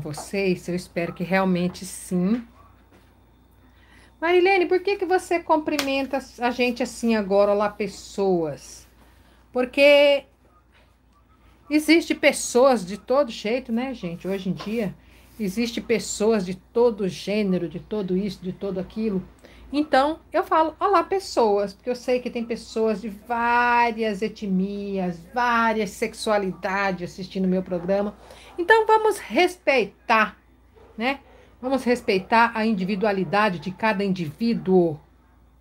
vocês, eu espero que realmente sim. Marilene, por que, que você cumprimenta a gente assim agora, lá, pessoas? Porque existe pessoas de todo jeito, né, gente? Hoje em dia, existe pessoas de todo gênero, de todo isso, de todo aquilo. Então, eu falo, olá pessoas, porque eu sei que tem pessoas de várias etnias, várias sexualidades assistindo o meu programa. Então, vamos respeitar, né? Vamos respeitar a individualidade de cada indivíduo,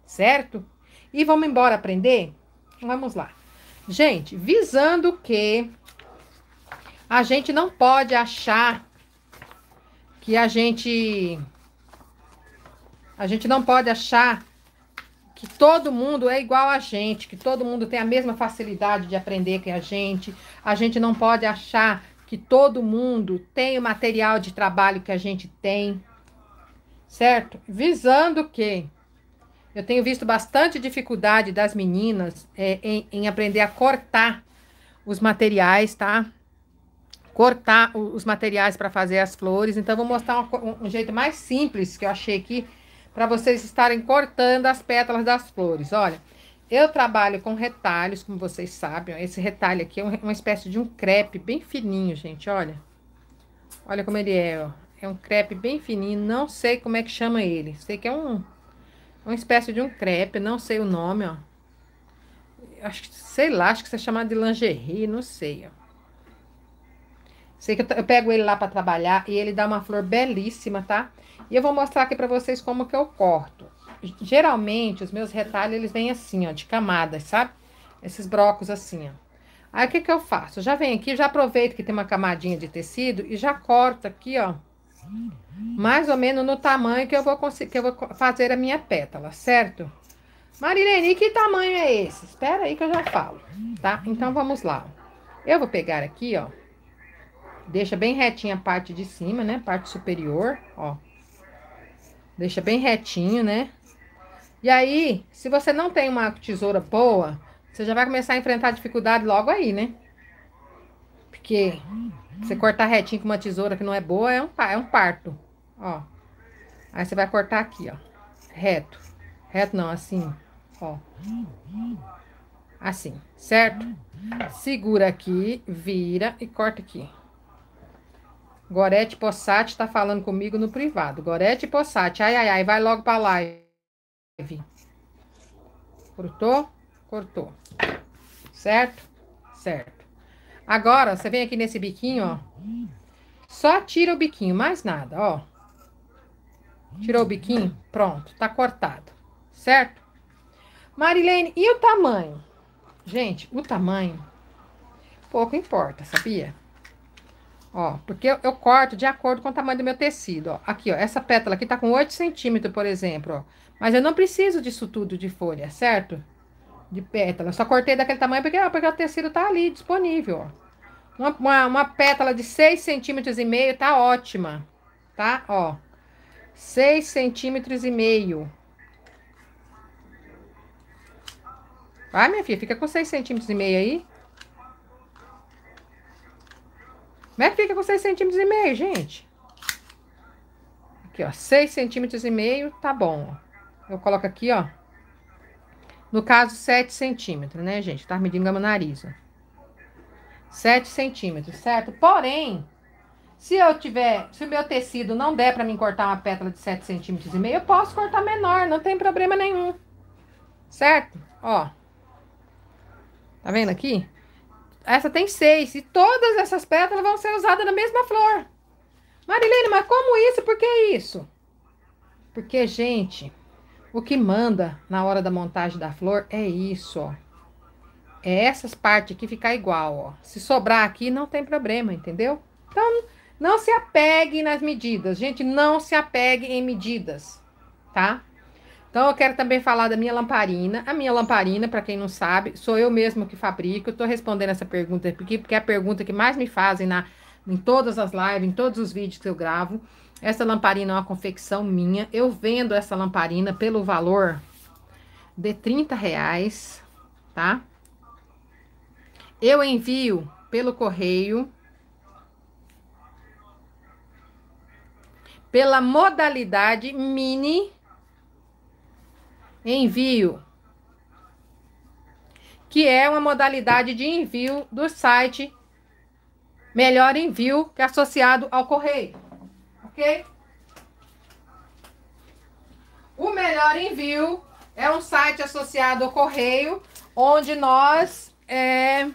certo? E vamos embora aprender? Vamos lá. Gente, visando que a gente não pode achar que a gente a gente não pode achar que todo mundo é igual a gente, que todo mundo tem a mesma facilidade de aprender que a gente. A gente não pode achar que todo mundo tem o material de trabalho que a gente tem, certo? Visando que eu tenho visto bastante dificuldade das meninas é, em, em, aprender a cortar os materiais, tá? Cortar os materiais para fazer as flores. Então, vou mostrar um, um jeito mais simples que eu achei aqui para vocês estarem cortando as pétalas das flores. Olha, eu trabalho com retalhos, como vocês sabem. esse retalho aqui é uma espécie de um crepe bem fininho, gente, olha. Olha como ele é, ó. É um crepe bem fininho, não sei como é que chama ele. Sei que é um, uma espécie de um crepe, não sei o nome, ó. Acho que, sei lá, acho que isso é chamado de lingerie, não sei, ó. Sei que eu, eu pego ele lá para trabalhar e ele dá uma flor belíssima, tá? Tá? E eu vou mostrar aqui para vocês como que eu corto. Geralmente, os meus retalhos, eles vêm assim, ó, de camadas, sabe? Esses brocos assim, ó. Aí, o que que eu faço? Eu já venho aqui, já aproveito que tem uma camadinha de tecido e já corto aqui, ó. Mais ou menos no tamanho que eu vou, que eu vou fazer a minha pétala, certo? Marilene, que tamanho é esse? Espera aí que eu já falo, tá? Então, vamos lá. Eu vou pegar aqui, ó. Deixa bem retinha a parte de cima, né? Parte superior, ó. Deixa bem retinho, né? E aí, se você não tem uma tesoura boa, você já vai começar a enfrentar dificuldade logo aí, né? Porque você cortar retinho com uma tesoura que não é boa é um, é um parto. Ó. Aí você vai cortar aqui, ó. Reto. Reto não, assim. Ó. Assim, certo? Segura aqui, vira e corta aqui. Gorete Possati está falando comigo no privado. Gorete Possati, ai, ai, ai, vai logo para live. Cortou? Cortou. Certo? Certo. Agora, você vem aqui nesse biquinho, ó. Só tira o biquinho, mais nada, ó. Tirou o biquinho? Pronto, tá cortado. Certo? Marilene, e o tamanho? Gente, o tamanho pouco importa, sabia? Ó, porque eu, eu, corto de acordo com o tamanho do meu tecido, ó. Aqui, ó, essa pétala aqui tá com 8 centímetros, por exemplo, ó. Mas eu não preciso disso tudo de folha, certo? De pétala. Eu só cortei daquele tamanho porque, ó, porque o tecido tá ali, disponível, ó. Uma, uma, uma pétala de 6 centímetros e meio tá ótima, tá? Ó, 6 centímetros e meio. Vai, minha filha, fica com 6 centímetros e meio aí. Como é que fica com 6 centímetros e meio, gente? Aqui, ó, 6 centímetros e meio, tá bom. Eu coloco aqui, ó. No caso, 7 centímetros, né, gente? Tá medindo meu nariz, ó. 7 centímetros, certo? Porém, se eu tiver, se o meu tecido não der para mim cortar uma pétala de 7 centímetros e meio, eu posso cortar menor, não tem problema nenhum. Certo? Ó. Tá vendo aqui? Essa tem seis. E todas essas pétalas vão ser usadas na mesma flor. Marilene, mas como isso? Por que isso? Porque, gente, o que manda na hora da montagem da flor é isso, ó. É essas partes aqui ficar igual, ó. Se sobrar aqui, não tem problema, entendeu? Então, não se apegue nas medidas. Gente, não se apegue em medidas, tá? Então, eu quero também falar da minha lamparina. A minha lamparina, para quem não sabe, sou eu mesmo que fabrico. Eu estou respondendo essa pergunta aqui, porque é a pergunta que mais me fazem na, em todas as lives, em todos os vídeos que eu gravo. Essa lamparina é uma confecção minha. Eu vendo essa lamparina pelo valor de 30 reais, tá? Eu envio pelo correio. Pela modalidade mini envio, que é uma modalidade de envio do site Melhor Envio, que é associado ao correio. Ok? O Melhor Envio é um site associado ao correio, onde nós é,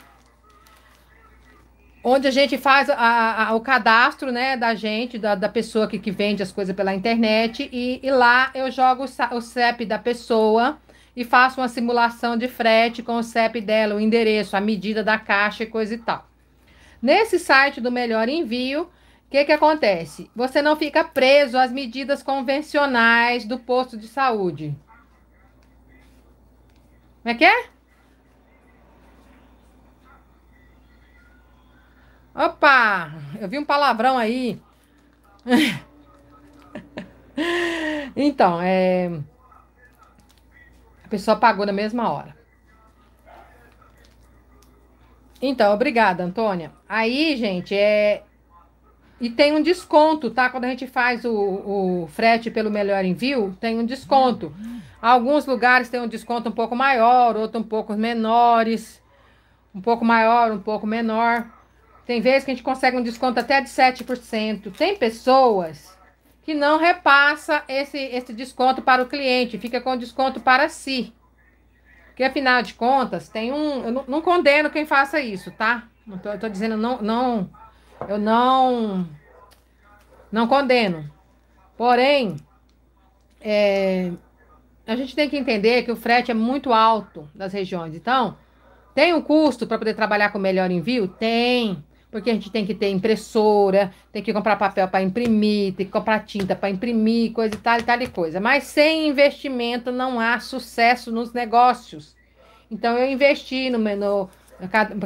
onde a gente faz a, a, o cadastro né, da gente, da, da pessoa que, que vende as coisas pela internet, e, e lá eu jogo o, CEP da pessoa e faço uma simulação de frete com o CEP dela, o endereço, a medida da caixa e coisa e tal. Nesse site do Melhor Envio, o que, que acontece? Você não fica preso às medidas convencionais do posto de saúde. Como é que é? Opa! Eu vi um palavrão aí. então, é... a pessoa pagou na mesma hora. Então, obrigada, Antônia. Aí, gente, é. E tem um desconto, tá? Quando a gente faz o, o frete pelo melhor envio, tem um desconto. Alguns lugares tem um desconto um pouco maior, outros um pouco menores. Um pouco maior, um pouco menor. Tem vezes que a gente consegue um desconto até de 7%. Tem pessoas que não repassa esse, esse desconto para o cliente, fica com desconto para si. Porque, afinal de contas, tem um. Eu não, não condeno quem faça isso, tá? Não tô, eu tô dizendo, não, não. Eu não. Não condeno. Porém, é, a gente tem que entender que o frete é muito alto das regiões. Então, tem um custo para poder trabalhar com melhor envio? Tem porque a gente tem que ter impressora, tem que comprar papel para imprimir, tem que comprar tinta para imprimir, coisa e tal e tal e coisa. Mas sem investimento não há sucesso nos negócios. Então eu investi no, no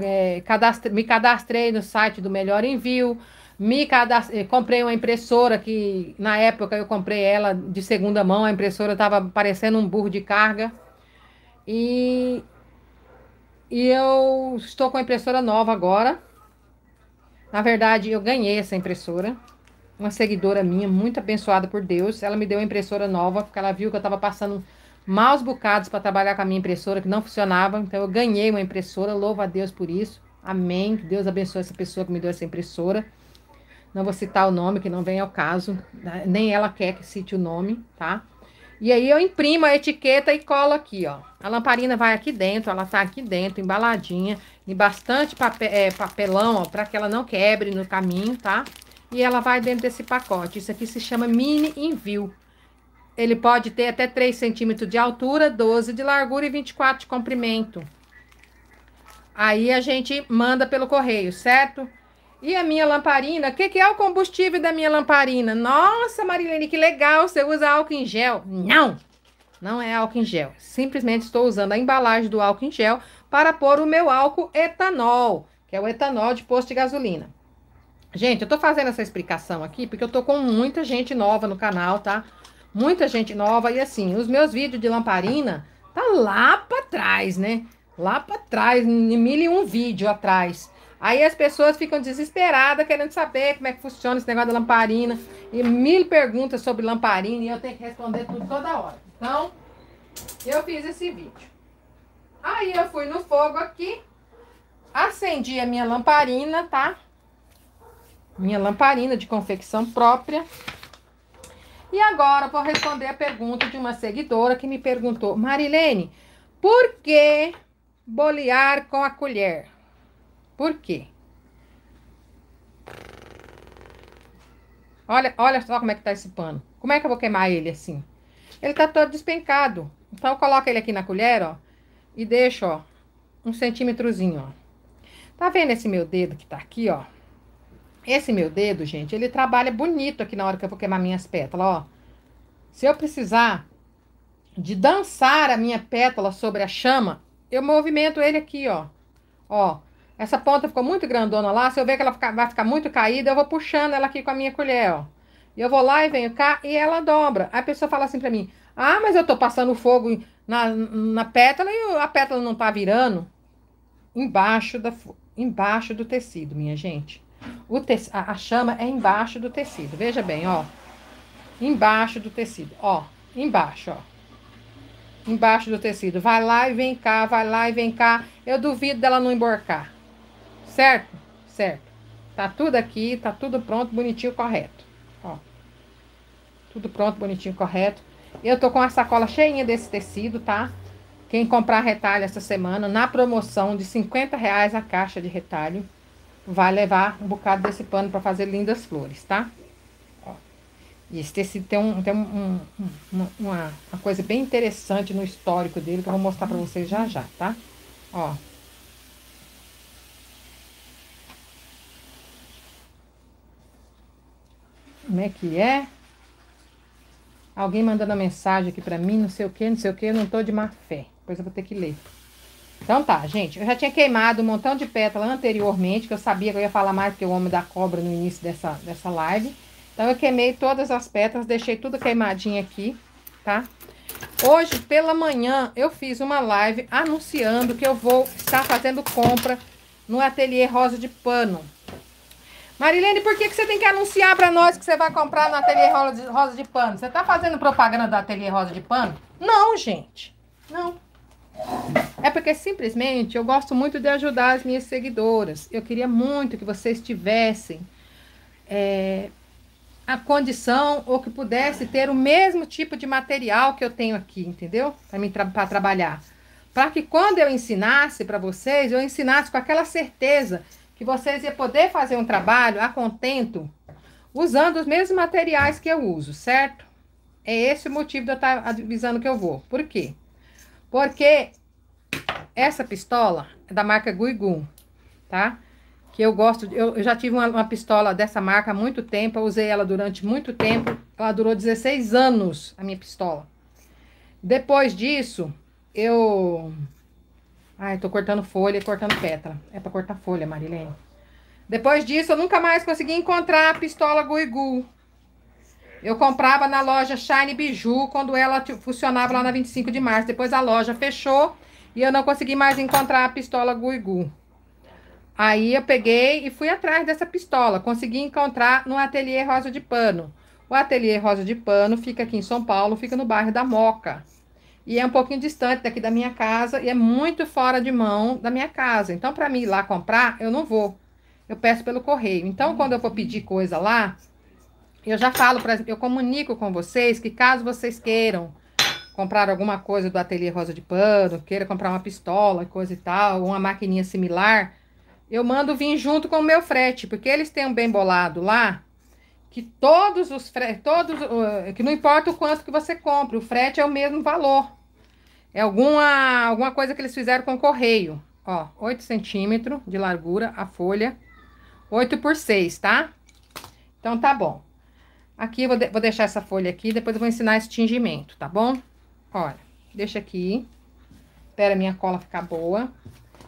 é, cadastre, me cadastrei no site do Melhor Envio, me cadastrei, eh, comprei uma impressora que na época eu comprei ela de segunda mão, a impressora estava parecendo um burro de carga. E, e eu estou com a impressora nova agora na verdade, eu ganhei essa impressora. Uma seguidora minha, muito abençoada por Deus, ela me deu uma impressora nova, porque ela viu que eu estava passando maus bocados para trabalhar com a minha impressora, que não funcionava. Então, eu ganhei uma impressora, louvo a Deus por isso. Amém. Que Deus abençoe essa pessoa que me deu essa impressora. Não vou citar o nome, que não vem ao caso. Né? Nem ela quer que cite o nome, tá? E aí eu imprimo a etiqueta e colo aqui, ó. A lamparina vai aqui dentro, ela tá aqui dentro, embaladinha bastante papel, é, papelão, para que ela não quebre no caminho, tá? E ela vai dentro desse pacote. Isso aqui se chama mini envio. Ele pode ter até 3 centímetros de altura, 12 de largura e 24 de comprimento. Aí a gente manda pelo correio, certo? E a minha lamparina, o que, que, é o combustível da minha lamparina? Nossa, Marilene, que legal, você usa álcool em gel. Não, não é álcool em gel. Simplesmente estou usando a embalagem do álcool em gel para pôr o meu álcool etanol, que é o etanol de posto de gasolina. Gente, eu tô fazendo essa explicação aqui porque eu tô com muita gente nova no canal, tá? Muita gente nova e assim, os meus vídeos de lamparina tá lá para trás, né? Lá para trás, mil e um vídeo atrás. Aí as pessoas ficam desesperadas querendo saber como é que funciona esse negócio da lamparina e mil perguntas sobre lamparina e eu tenho que responder tudo toda hora. Então, eu fiz esse vídeo. Aí eu fui no fogo aqui, acendi a minha lamparina, tá? Minha lamparina de confecção própria. E agora vou responder a pergunta de uma seguidora que me perguntou: Marilene, por que bolear com a colher? Por quê? Olha, olha só como é que tá esse pano. Como é que eu vou queimar ele assim? Ele tá todo despencado. Então, coloca ele aqui na colher, ó e deixo, ó, um centímetrozinho, ó. Tá vendo esse meu dedo que tá aqui, ó? Esse meu dedo, gente, ele trabalha bonito aqui na hora que eu vou queimar minhas pétalas, ó. Se eu precisar de dançar a minha pétala sobre a chama, eu movimento ele aqui, ó. Ó, essa ponta ficou muito grandona lá, se eu ver que ela fica, vai ficar muito caída, eu vou puxando ela aqui com a minha colher, ó. E eu vou lá e venho cá e ela dobra. Aí a pessoa fala assim pra mim, ah, mas eu tô passando fogo na, na pétala e a pétala não tá virando embaixo, da, embaixo do tecido, minha gente. O te, a, a chama é embaixo do tecido. Veja bem, ó. Embaixo do tecido, ó. Embaixo, ó embaixo do tecido. Vai lá e vem cá, vai lá e vem cá. Eu duvido dela não emborcar. Certo? Certo. Tá tudo aqui, tá tudo pronto, bonitinho, correto. Ó. Tudo pronto, bonitinho, correto. Eu tô com a sacola cheinha desse tecido, tá? Quem comprar retalho essa semana, na promoção de 50 reais a caixa de retalho, vai levar um bocado desse pano para fazer lindas flores, tá? Ó. E esse tecido tem, um, tem um, um, uma, uma, coisa bem interessante no histórico dele que eu vou mostrar para vocês já já, tá? Ó. Como é que é? Alguém mandando mensagem aqui para mim, não sei o que, não sei o que, eu não tô de má fé. Depois eu vou ter que ler. Então tá, gente. Eu já tinha queimado um montão de pétala anteriormente, que eu sabia que eu ia falar mais que o homem da cobra no início dessa, dessa live. Então eu queimei todas as pétalas, deixei tudo queimadinho aqui, tá? Hoje, pela manhã, eu fiz uma live anunciando que eu vou estar fazendo compra no ateliê Rosa de Pano. Marilene, por que, que você tem que anunciar para nós que você vai comprar no Ateliê Rosa de Pano? Você está fazendo propaganda do Ateliê Rosa de Pano? Não, gente. Não. É porque simplesmente eu gosto muito de ajudar as minhas seguidoras. Eu queria muito que vocês tivessem é, a condição ou que pudesse ter o mesmo tipo de material que eu tenho aqui, entendeu? Para tra trabalhar. Para que quando eu ensinasse para vocês, eu ensinasse com aquela certeza que vocês iam poder fazer um trabalho a contento usando os mesmos materiais que eu uso, certo? É esse o motivo de eu estar avisando que eu vou. Por quê? Porque essa pistola é da marca Guigun, tá? Que eu gosto, eu, já tive uma, uma, pistola dessa marca há muito tempo, eu usei ela durante muito tempo, ela durou 16 anos, a minha pistola. Depois disso, eu Ai, tô cortando folha e cortando pétala. É pra cortar folha, Marilene. Depois disso, eu nunca mais consegui encontrar a pistola Guigu. Eu comprava na loja Shine Biju quando ela funcionava lá na 25 de março. Depois a loja fechou e eu não consegui mais encontrar a pistola Guigu. Aí eu peguei e fui atrás dessa pistola. Consegui encontrar no Ateliê Rosa de Pano. O Ateliê Rosa de Pano fica aqui em São Paulo, fica no bairro da Moca e é um pouquinho distante daqui da minha casa e é muito fora de mão da minha casa. Então, para mim ir lá comprar, eu não vou. Eu peço pelo correio. Então, quando eu for pedir coisa lá, eu já falo, pra, eu comunico com vocês que caso vocês queiram comprar alguma coisa do ateliê Rosa de Pano, queira comprar uma pistola, coisa e tal, uma maquininha similar, eu mando vir junto com o meu frete, porque eles têm um bem bolado lá, que todos os fretes, todos, eh, que não importa o quanto que você compra, o frete é o mesmo valor. É alguma, alguma coisa que eles fizeram com correio. Ó, 8 centímetros de largura a folha. 8 por 6, tá? Então, tá bom. Aqui, vou, de, vou deixar essa folha aqui, depois eu vou ensinar esse tingimento, tá bom? Olha, deixa aqui. Espera minha cola ficar boa.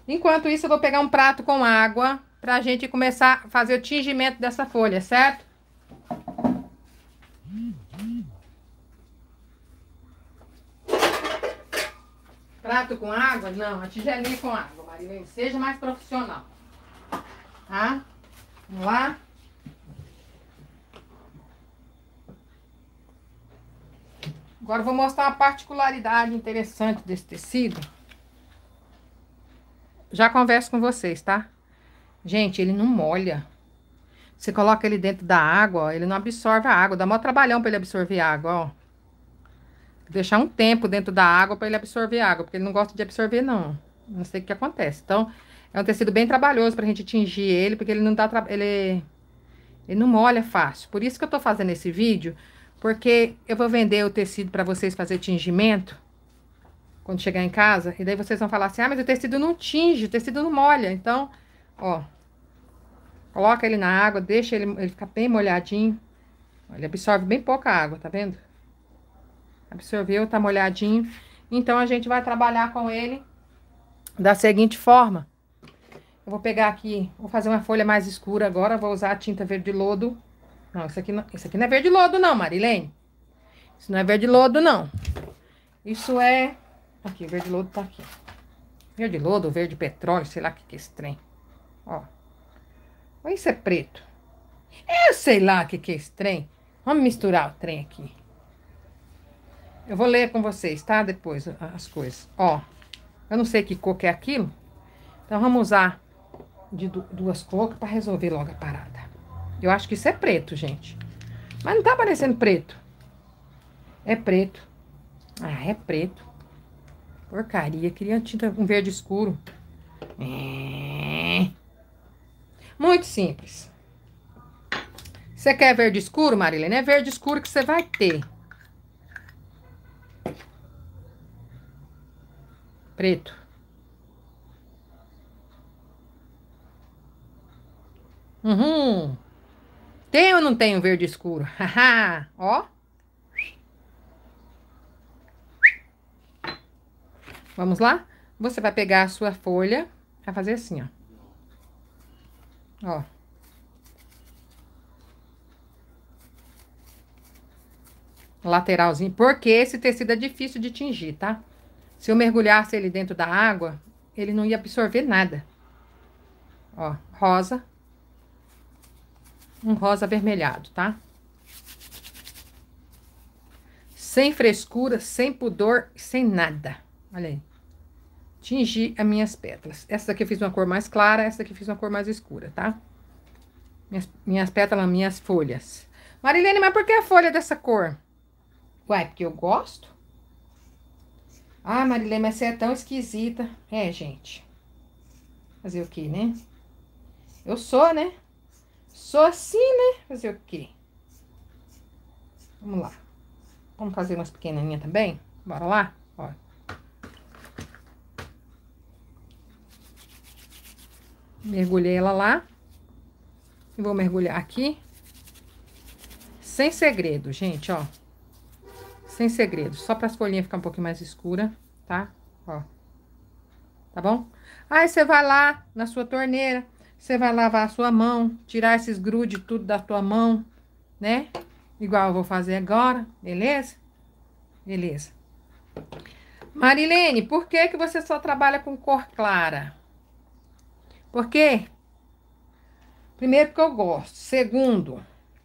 Enquanto isso, eu vou pegar um prato com água pra gente começar a fazer o tingimento dessa folha, certo? Hum. Prato com água? Não, a tigelinha é com água, Marilene. Seja mais profissional. Tá? Vamos lá? Agora vou mostrar uma particularidade interessante desse tecido. Já converso com vocês, tá? Gente, ele não molha. Você coloca ele dentro da água, ó, ele não absorve a água. Dá maior trabalhão para ele absorver a água, ó deixar um tempo dentro da água para ele absorver água, porque ele não gosta de absorver, não. Não sei o que acontece. Então, é um tecido bem trabalhoso para a gente tingir ele, porque ele não dá... Ele, ele não molha fácil. Por isso que eu estou fazendo esse vídeo, porque eu vou vender o tecido para vocês fazer tingimento quando chegar em casa, e daí vocês vão falar assim, ah, mas o tecido não tinge, o tecido não molha. Então, ó, coloca ele na água, deixa ele, ele ficar bem molhadinho. Ele absorve bem pouca água, tá vendo? Absorveu, tá molhadinho. Então, a gente vai trabalhar com ele da seguinte forma. Eu vou pegar aqui, vou fazer uma folha mais escura agora, vou usar a tinta verde lodo. Não, isso aqui não, isso aqui não é verde lodo não, Marilene. Isso não é verde lodo não. Isso é... Aqui, verde lodo tá aqui. Verde lodo, verde petróleo, sei lá o que que é esse trem. Ó. Ou isso é preto? Eu sei lá o que que é esse trem. Vamos misturar o trem aqui. Eu vou ler com vocês, tá? Depois as coisas. Ó, eu não sei que cor que é aquilo. Então, vamos usar de duas cores para resolver logo a parada. Eu acho que isso é preto, gente. Mas não tá parecendo preto. É preto. Ah, é preto. Porcaria, queria tinta um verde escuro. É. Muito simples. Você quer verde escuro, Marilene? É verde escuro que você vai ter. preto. Uhum. Tem ou não tem um verde escuro? Haha, ó. Vamos lá? Você vai pegar a sua folha, vai fazer assim, ó. Ó. Lateralzinho, porque esse tecido é difícil de tingir, tá? Se eu mergulhasse ele dentro da água, ele não ia absorver nada. Ó, rosa. Um rosa avermelhado, tá? Sem frescura, sem pudor, sem nada. Olha aí. Tingi as minhas pétalas. Essa daqui eu fiz uma cor mais clara, essa daqui eu fiz uma cor mais escura, tá? Minhas, minhas pétalas, minhas folhas. Marilene, mas por que a folha dessa cor? Ué, porque eu gosto. Ah, Marilene, mas você é tão esquisita. É, gente. Fazer o que, né? Eu sou, né? Sou assim, né? Fazer o quê? Vamos lá. Vamos fazer umas pequenininhas também? Bora lá? Ó. Mergulhei ela lá. E vou mergulhar aqui. Sem segredo, gente, ó. Sem segredo, só para as folhinhas ficar um pouquinho mais escura, tá? Ó. Tá bom? Aí você vai lá na sua torneira, você vai lavar a sua mão, tirar esses grude tudo da tua mão, né? Igual eu vou fazer agora, beleza? Beleza. Marilene, por que que você só trabalha com cor clara? Por quê? Primeiro, que eu gosto. Segundo,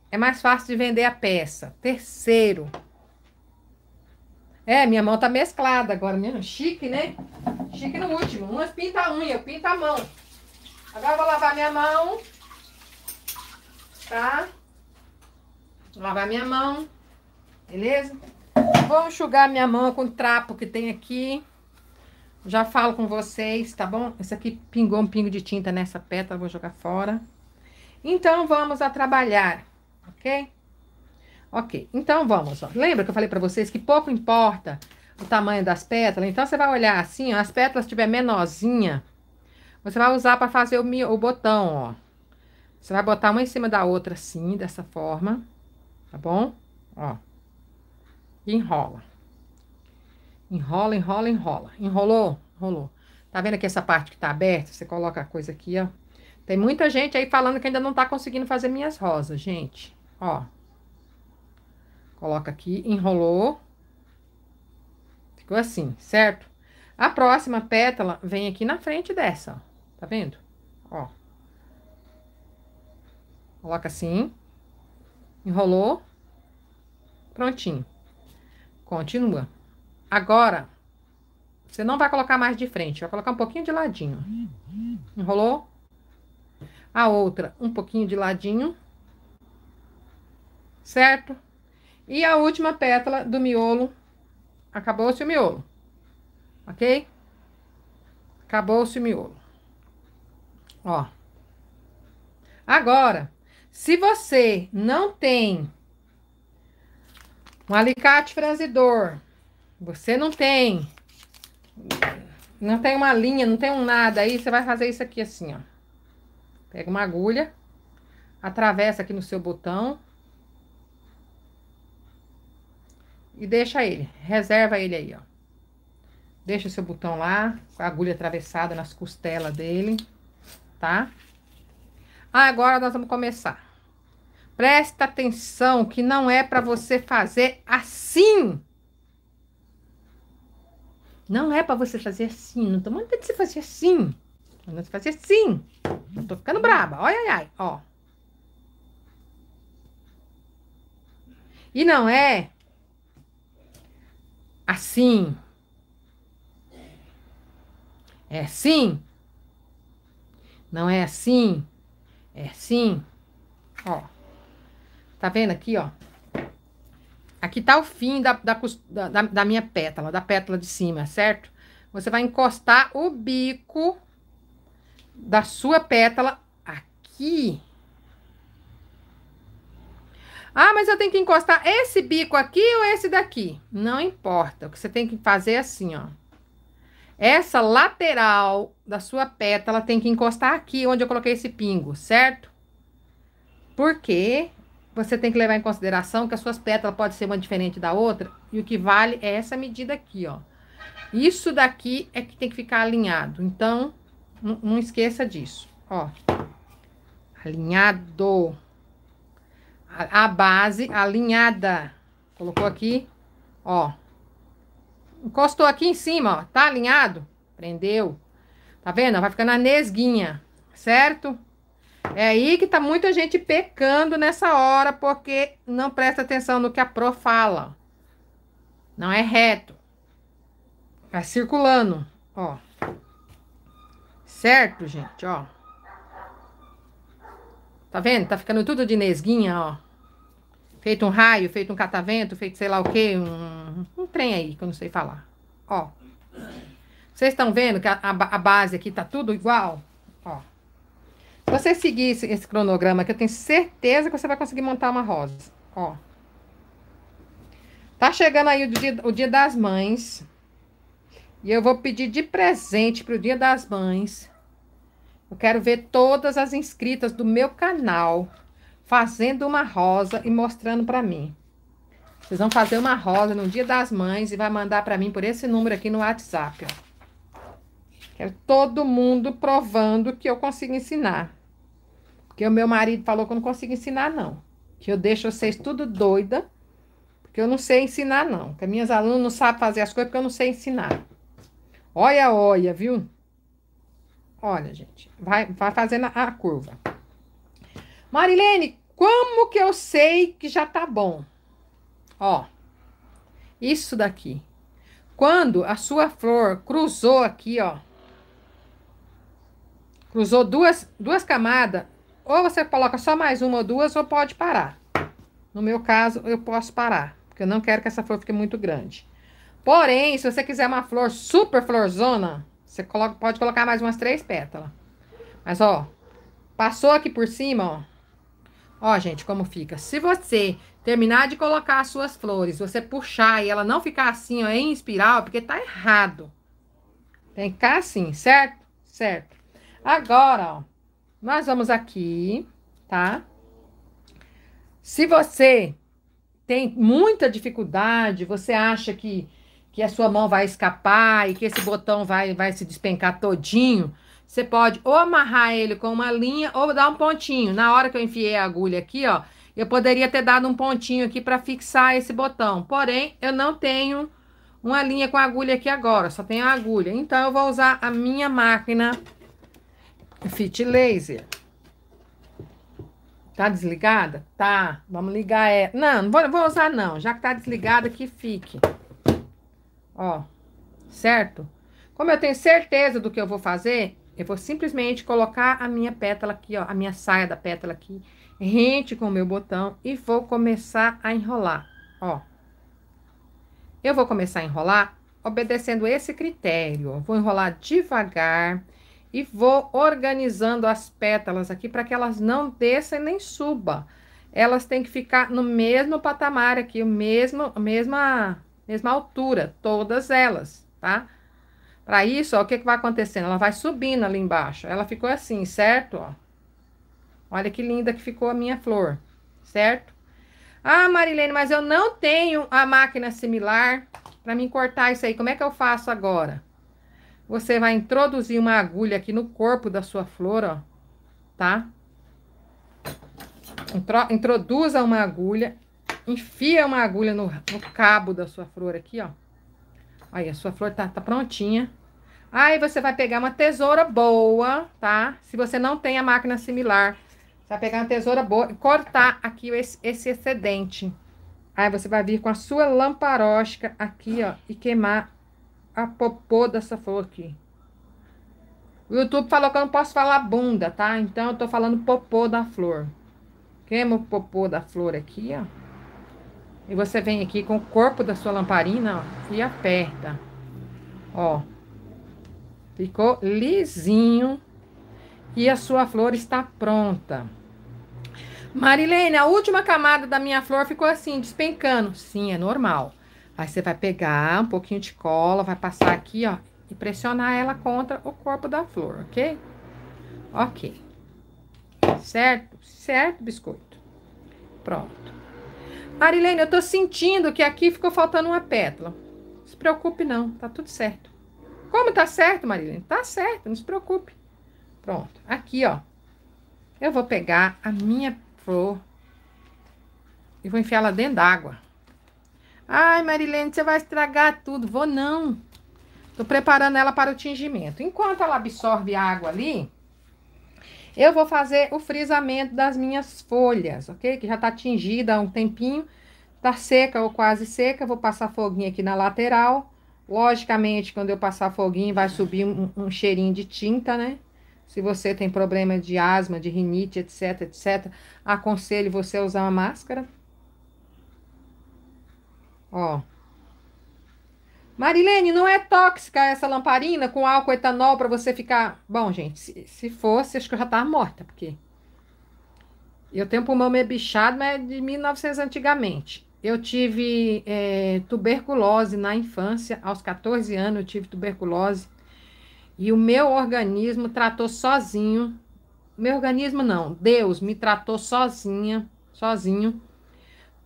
é mais fácil de vender a peça. Terceiro, é, minha mão tá mesclada agora mesmo. Né? Chique, né? Chique no último. uma pinta a unha, pinta a mão. Agora eu vou lavar minha mão. Tá? lavar minha mão. Beleza? Vou enxugar minha mão com o trapo que tem aqui. Já falo com vocês, tá bom? Esse aqui pingou um pingo de tinta nessa pétala, vou jogar fora. Então, vamos a trabalhar, ok? Ok, então vamos. Lembra que eu falei para vocês que pouco importa o tamanho das pétalas? Então, você vai olhar assim, ó, as pétalas estiver menorzinha, você vai usar para fazer o, o botão, ó. Você vai botar uma em cima da outra assim, dessa forma, tá bom? Ó. E enrola. Enrola, enrola, enrola. Enrolou? Enrolou. Tá vendo aqui essa parte que tá aberta? Você coloca a coisa aqui, ó. Tem muita gente aí falando que ainda não tá conseguindo fazer minhas rosas, gente. Ó, Coloca aqui, enrolou. Ficou assim, certo? A próxima pétala vem aqui na frente dessa, ó. Tá vendo? Ó. Coloca assim. Enrolou. Prontinho. Continua. Agora, você não vai colocar mais de frente, vai colocar um pouquinho de ladinho. Enrolou? A outra, um pouquinho de ladinho. Certo? E a última pétala do miolo, acabou-se o miolo, ok? Acabou-se o miolo. Ó. Agora, se você não tem um alicate franzidor, você não tem, não tem uma linha, não tem um nada aí, você vai fazer isso aqui assim, ó. Pega uma agulha, atravessa aqui no seu botão, e deixa ele, reserva ele aí, ó. Deixa seu botão lá, com a agulha atravessada nas costelas dele, tá? Ah, agora nós vamos começar. Presta atenção que não é para você fazer assim. Não é para você fazer assim, não tô mandando você fazer assim. não você fazer assim. tô ficando braba, olha, ai, ai, ó. E não é assim. É assim? Não é assim? É assim? Ó. Tá vendo aqui, ó? Aqui tá o fim da, da, da, da minha pétala, da pétala de cima, certo? Você vai encostar o bico da sua pétala aqui ah, mas eu tenho que encostar esse bico aqui ou esse daqui? Não importa. O que você tem que fazer é assim, ó. Essa lateral da sua pétala tem que encostar aqui onde eu coloquei esse pingo, certo? Porque você tem que levar em consideração que as suas pétalas podem ser uma diferente da outra. E o que vale é essa medida aqui, ó. Isso daqui é que tem que ficar alinhado. Então, não esqueça disso, ó. Alinhado a, base alinhada. Colocou aqui, ó. Encostou aqui em cima, ó. Tá alinhado? Prendeu. Tá vendo? Vai ficando a nesguinha, certo? É aí que tá muita gente pecando nessa hora, porque não presta atenção no que a pro fala. Não é reto. vai tá circulando, ó. Certo, gente, ó. Tá vendo? Tá ficando tudo de nesguinha, ó. Feito um raio, feito um catavento, feito sei lá o quê, um, um trem aí que eu não sei falar. Ó. Vocês estão vendo que a, a, a base aqui tá tudo igual? Ó. Se você seguir esse, esse cronograma aqui, eu tenho certeza que você vai conseguir montar uma rosa. Ó. Tá chegando aí o dia, o dia das mães. E eu vou pedir de presente pro dia das mães. Eu quero ver todas as inscritas do meu canal fazendo uma rosa e mostrando para mim. Vocês vão fazer uma rosa no Dia das Mães e vai mandar para mim por esse número aqui no WhatsApp, ó. Quero todo mundo provando que eu consigo ensinar. Porque o meu marido falou que eu não consigo ensinar, não. Que eu deixo vocês tudo doida, porque eu não sei ensinar, não. Que minhas alunas não sabem fazer as coisas porque eu não sei ensinar. Olha, olha, viu? Olha, gente, vai, vai fazendo a curva. Marilene, como que eu sei que já tá bom? Ó, isso daqui. Quando a sua flor cruzou aqui, ó, cruzou duas, duas camadas, ou você coloca só mais uma ou duas, ou pode parar. No meu caso, eu posso parar, porque eu não quero que essa flor fique muito grande. Porém, se você quiser uma flor super florzona, você coloca, pode colocar mais umas três pétalas. Mas, ó, passou aqui por cima, ó. Ó, gente, como fica. Se você terminar de colocar as suas flores, você puxar e ela não ficar assim, ó, em espiral, porque tá errado. Tem que ficar assim, certo? Certo. Agora, ó, nós vamos aqui, tá? Se você tem muita dificuldade, você acha que, que a sua mão vai escapar e que esse botão vai, vai se despencar todinho, você pode ou amarrar ele com uma linha ou dar um pontinho. Na hora que eu enfiei a agulha aqui, ó, eu poderia ter dado um pontinho aqui para fixar esse botão. Porém, eu não tenho uma linha com agulha aqui agora, só tenho a agulha. Então, eu vou usar a minha máquina Fit Laser. Tá desligada? Tá. Vamos ligar ela. Não, não vou, vou usar não. Já que tá desligada, que fique. Ó, certo? Como eu tenho certeza do que eu vou fazer, eu vou simplesmente colocar a minha pétala aqui, ó, a minha saia da pétala aqui, rente com o meu botão e vou começar a enrolar, ó. Eu vou começar a enrolar obedecendo esse critério. Vou enrolar devagar e vou organizando as pétalas aqui para que elas não desçam nem subam. Elas têm que ficar no mesmo patamar aqui, o mesmo, a mesma, mesma altura, todas elas, tá? Para isso, ó, o que, que vai acontecendo? Ela vai subindo ali embaixo. Ela ficou assim, certo? Ó. Olha que linda que ficou a minha flor, certo? Ah, Marilene, mas eu não tenho a máquina similar para me cortar isso aí. Como é que eu faço agora? Você vai introduzir uma agulha aqui no corpo da sua flor, ó, tá? Intro, introduza uma agulha, enfia uma agulha no, no cabo da sua flor aqui, ó. Aí, a sua flor tá, tá prontinha. Aí, você vai pegar uma tesoura boa, tá? Se você não tem a máquina similar, você vai pegar uma tesoura boa e cortar aqui esse, esse excedente. Aí, você vai vir com a sua lamparosca aqui, ó, e queimar a popô dessa flor aqui. O YouTube falou que eu não posso falar bunda, tá? Então, eu tô falando popô da flor. Queima o popô da flor aqui, ó. E você vem aqui com o corpo da sua lamparina ó, e aperta. Ó. Ficou lisinho. E a sua flor está pronta. Marilene, a última camada da minha flor ficou assim, despencando. Sim, é normal. Aí você vai pegar um pouquinho de cola, vai passar aqui, ó, e pressionar ela contra o corpo da flor, ok? Ok. Certo? Certo, biscoito. Pronto. Marilene, eu tô sentindo que aqui ficou faltando uma pétala. Não se preocupe, não, tá tudo certo. Como tá certo, Marilene? Tá certo, não se preocupe. Pronto, aqui, ó. Eu vou pegar a minha flor e vou enfiar ela dentro d'água. Ai, Marilene, você vai estragar tudo. Vou não. Tô preparando ela para o tingimento. Enquanto ela absorve água ali, eu vou fazer o frisamento das minhas folhas, ok? Que já tá tingida há um tempinho, tá seca ou quase seca, vou passar foguinho aqui na lateral. Logicamente, quando eu passar foguinho, vai subir um, um cheirinho de tinta, né? Se você tem problema de asma, de rinite, etc, etc, aconselho você a usar uma máscara. Ó, Marilene, não é tóxica essa lamparina com álcool etanol para você ficar. Bom, gente, se, se fosse, acho que eu já estava morta, porque. Eu tenho um pulmão meio bichado, mas é de 1900 antigamente. Eu tive é, tuberculose na infância, aos 14 anos eu tive tuberculose. E o meu organismo tratou sozinho. Meu organismo não, Deus me tratou sozinha, sozinho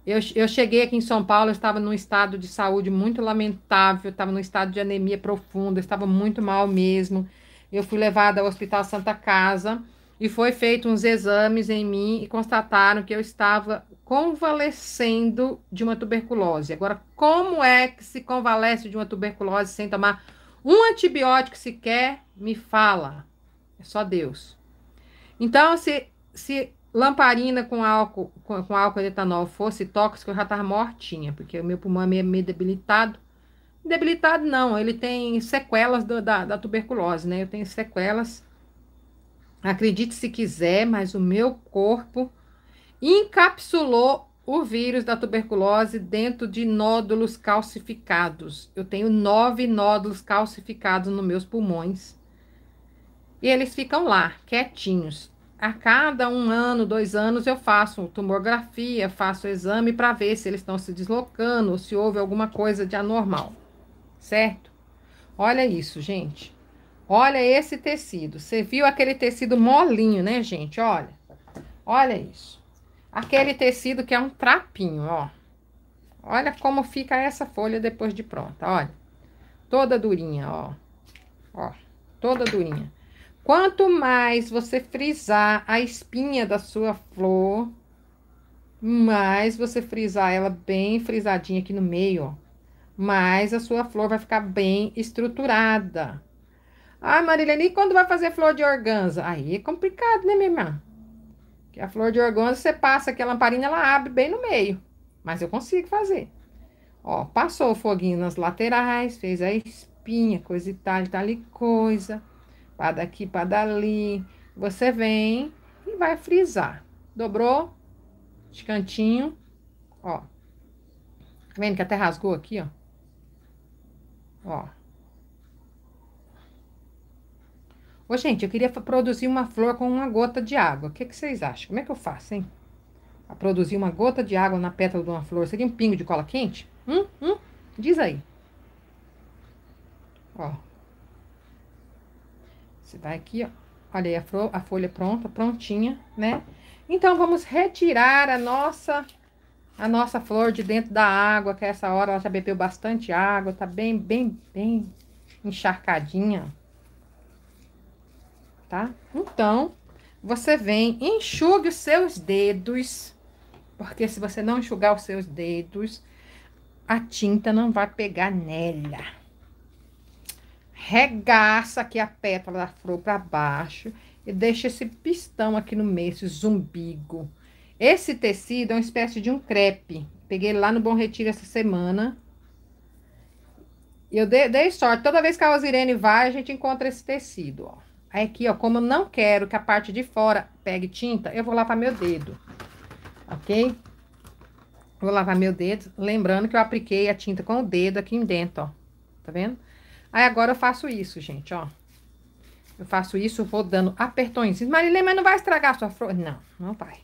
eu, eu cheguei aqui em São Paulo, eu estava num estado de saúde muito lamentável, estava num estado de anemia profunda, estava muito mal mesmo. Eu fui levada ao Hospital Santa Casa e foi feito uns exames em mim e constataram que eu estava convalescendo de uma tuberculose. Agora, como é que se convalesce de uma tuberculose sem tomar um antibiótico sequer? Me fala. É só Deus. Então, se, se lamparina com álcool, com, com álcool etanol fosse tóxico, eu já estava mortinha, porque o meu pulmão é meio, meio debilitado. Debilitado não, ele tem sequelas do, da, da tuberculose, né? Eu tenho sequelas. Acredite se quiser, mas o meu corpo encapsulou o vírus da tuberculose dentro de nódulos calcificados. Eu tenho nove nódulos calcificados nos meus pulmões. E eles ficam lá, quietinhos a cada um ano, dois anos, eu faço tomografia, faço exame para ver se eles estão se deslocando, se houve alguma coisa de anormal, certo? Olha isso, gente. Olha esse tecido. Você viu aquele tecido molinho, né, gente? Olha. Olha isso. Aquele tecido que é um trapinho, ó. Olha como fica essa folha depois de pronta, olha. Toda durinha, ó. Ó, toda durinha. Quanto mais você frisar a espinha da sua flor, mais você frisar ela bem frisadinha aqui no meio, ó, mais a sua flor vai ficar bem estruturada. Ah, Marilene, e quando vai fazer flor de organza? Aí é complicado, né, minha irmã? Que a flor de organza, você passa aqui a lamparina, ela abre bem no meio. Mas eu consigo fazer. Ó, passou o foguinho nas laterais, fez a espinha, coisa e tal, e tal e coisa para daqui, para dali. Você vem e vai frisar. Dobrou de cantinho, ó. Tá vendo que até rasgou aqui, ó. Ó. Ô, gente, eu queria produzir uma flor com uma gota de água. O que, que vocês acham? Como é que eu faço, hein? A produzir uma gota de água na pétala de uma flor. Seria um pingo de cola quente? Hum? Hum? Diz aí. Ó. Você vai aqui, ó. Olha aí a, a folha pronta, prontinha, né? Então, vamos retirar a nossa a nossa flor de dentro da água, que essa hora ela já bebeu bastante água, tá bem, bem, bem encharcadinha, tá? Então, você vem, enxugue os seus dedos, porque se você não enxugar os seus dedos, a tinta não vai pegar nela regaça aqui a pétala da flor para baixo e deixa esse pistão aqui no meio, esse zumbigo. Esse tecido é uma espécie de um crepe. Peguei lá no Bom Retiro essa semana. E eu dei, dei, sorte. Toda vez que a Osirene vai, a gente encontra esse tecido, ó. Aí aqui, ó, como eu não quero que a parte de fora pegue tinta, eu vou lavar meu dedo, ok? Vou lavar meu dedo, lembrando que eu apliquei a tinta com o dedo aqui em dentro, ó. Tá vendo? Aí agora eu faço isso, gente, ó. Eu faço isso vou dando apertões. Marilê, mas não vai estragar a sua flor? Não, não vai.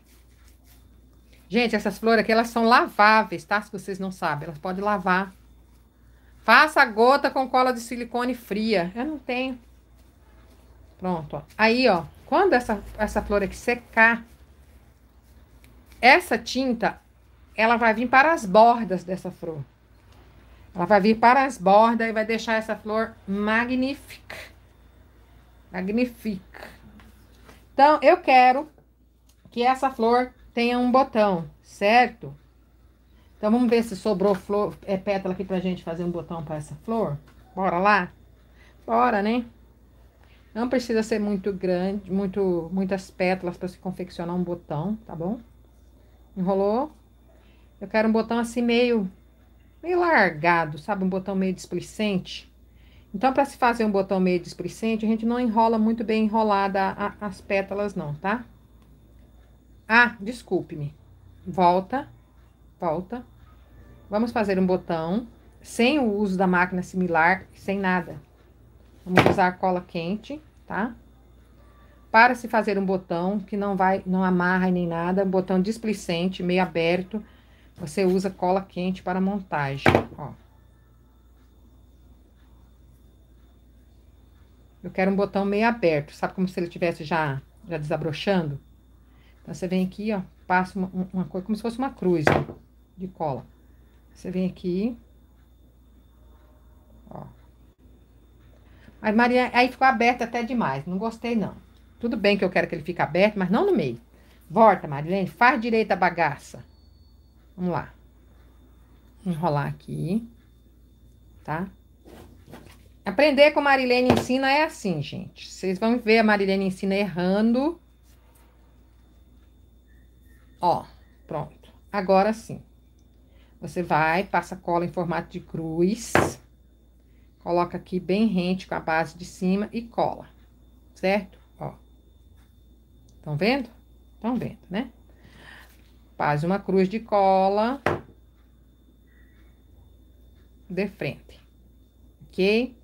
Gente, essas flores aqui, elas são laváveis, tá? Se vocês não sabem, elas podem lavar. Faça a gota com cola de silicone fria. Eu não tenho. Pronto, ó. Aí, ó, quando essa, essa flor aqui secar, essa tinta, ela vai vir para as bordas dessa flor. Ela vai vir para as bordas e vai deixar essa flor magnífica. Magnífica. Então, eu quero que essa flor tenha um botão, certo? Então, vamos ver se sobrou flor, é, pétala aqui pra gente fazer um botão para essa flor. Bora lá? Bora, né? Não precisa ser muito grande, muito, muitas pétalas para se confeccionar um botão, tá bom? Enrolou? Eu quero um botão assim meio meio largado, sabe? Um botão meio displicente. Então, para se fazer um botão meio displicente, a gente não enrola muito bem enrolada a, a, as pétalas, não, tá? Ah, desculpe-me. Volta, volta. Vamos fazer um botão sem o uso da máquina similar, sem nada. Vamos usar cola quente, tá? Para se fazer um botão que não vai, não amarra nem nada, um botão displicente, meio aberto, você usa cola quente para montagem, ó. Eu quero um botão meio aberto, sabe como se ele tivesse já, já desabrochando? Então, você vem aqui, ó, passa uma, uma coisa como se fosse uma cruz ó, de cola. Você vem aqui, ó. Mas, Maria, aí ficou aberto até demais, não gostei, não. Tudo bem que eu quero que ele fique aberto, mas não no meio. Volta, Marilene, faz direito a bagaça. Vamos lá. Enrolar aqui, tá? Aprender com a Marilene ensina é assim, gente. Vocês vão ver a Marilene ensina errando. Ó, pronto. Agora sim. Você vai, passa cola em formato de cruz. Coloca aqui bem rente com a base de cima e cola. Certo? Ó. Estão vendo? Estão vendo, né? Faz uma cruz de cola de frente, ok?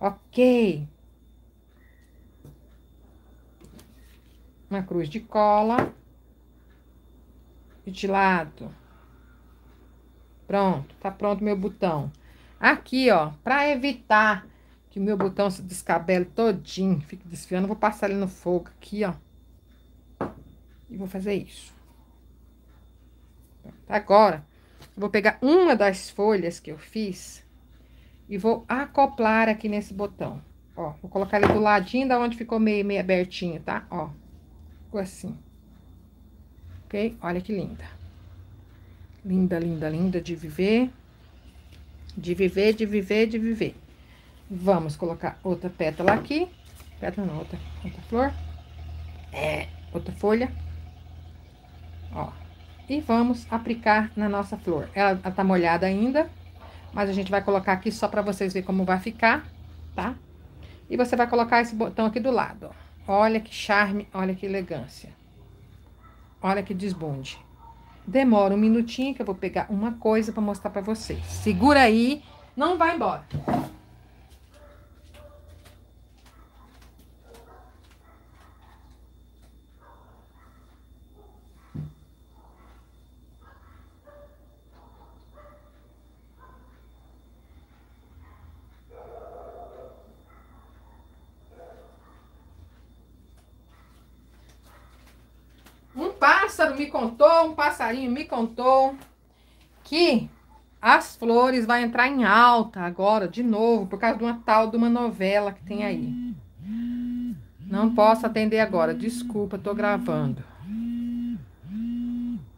Ok. Uma cruz de cola e de lado. Pronto, tá pronto meu botão. Aqui, ó, pra evitar que o meu botão se descabele todinho, fique desfiando, vou passar ele no fogo aqui, ó. E vou fazer isso. Agora, vou pegar uma das folhas que eu fiz e vou acoplar aqui nesse botão. Ó, vou colocar ele do ladinho da onde ficou meio, meio abertinho, tá? Ó, ficou assim. Ok? Olha que linda. Linda, linda, linda de viver. De viver, de viver, de viver. Vamos colocar outra pétala aqui. Pétala não, outra, outra flor. É, outra folha. Ó, e vamos aplicar na nossa flor. Ela está molhada ainda, mas a gente vai colocar aqui só para vocês verem como vai ficar, tá? E você vai colocar esse botão aqui do lado, ó. Olha que charme, olha que elegância. Olha que desbunde. Demora um minutinho que eu vou pegar uma coisa para mostrar para vocês. Segura aí, não vai embora. contou, um passarinho me contou que as flores vai entrar em alta agora, de novo, por causa de uma tal de uma novela que tem aí. Não posso atender agora, desculpa, tô gravando.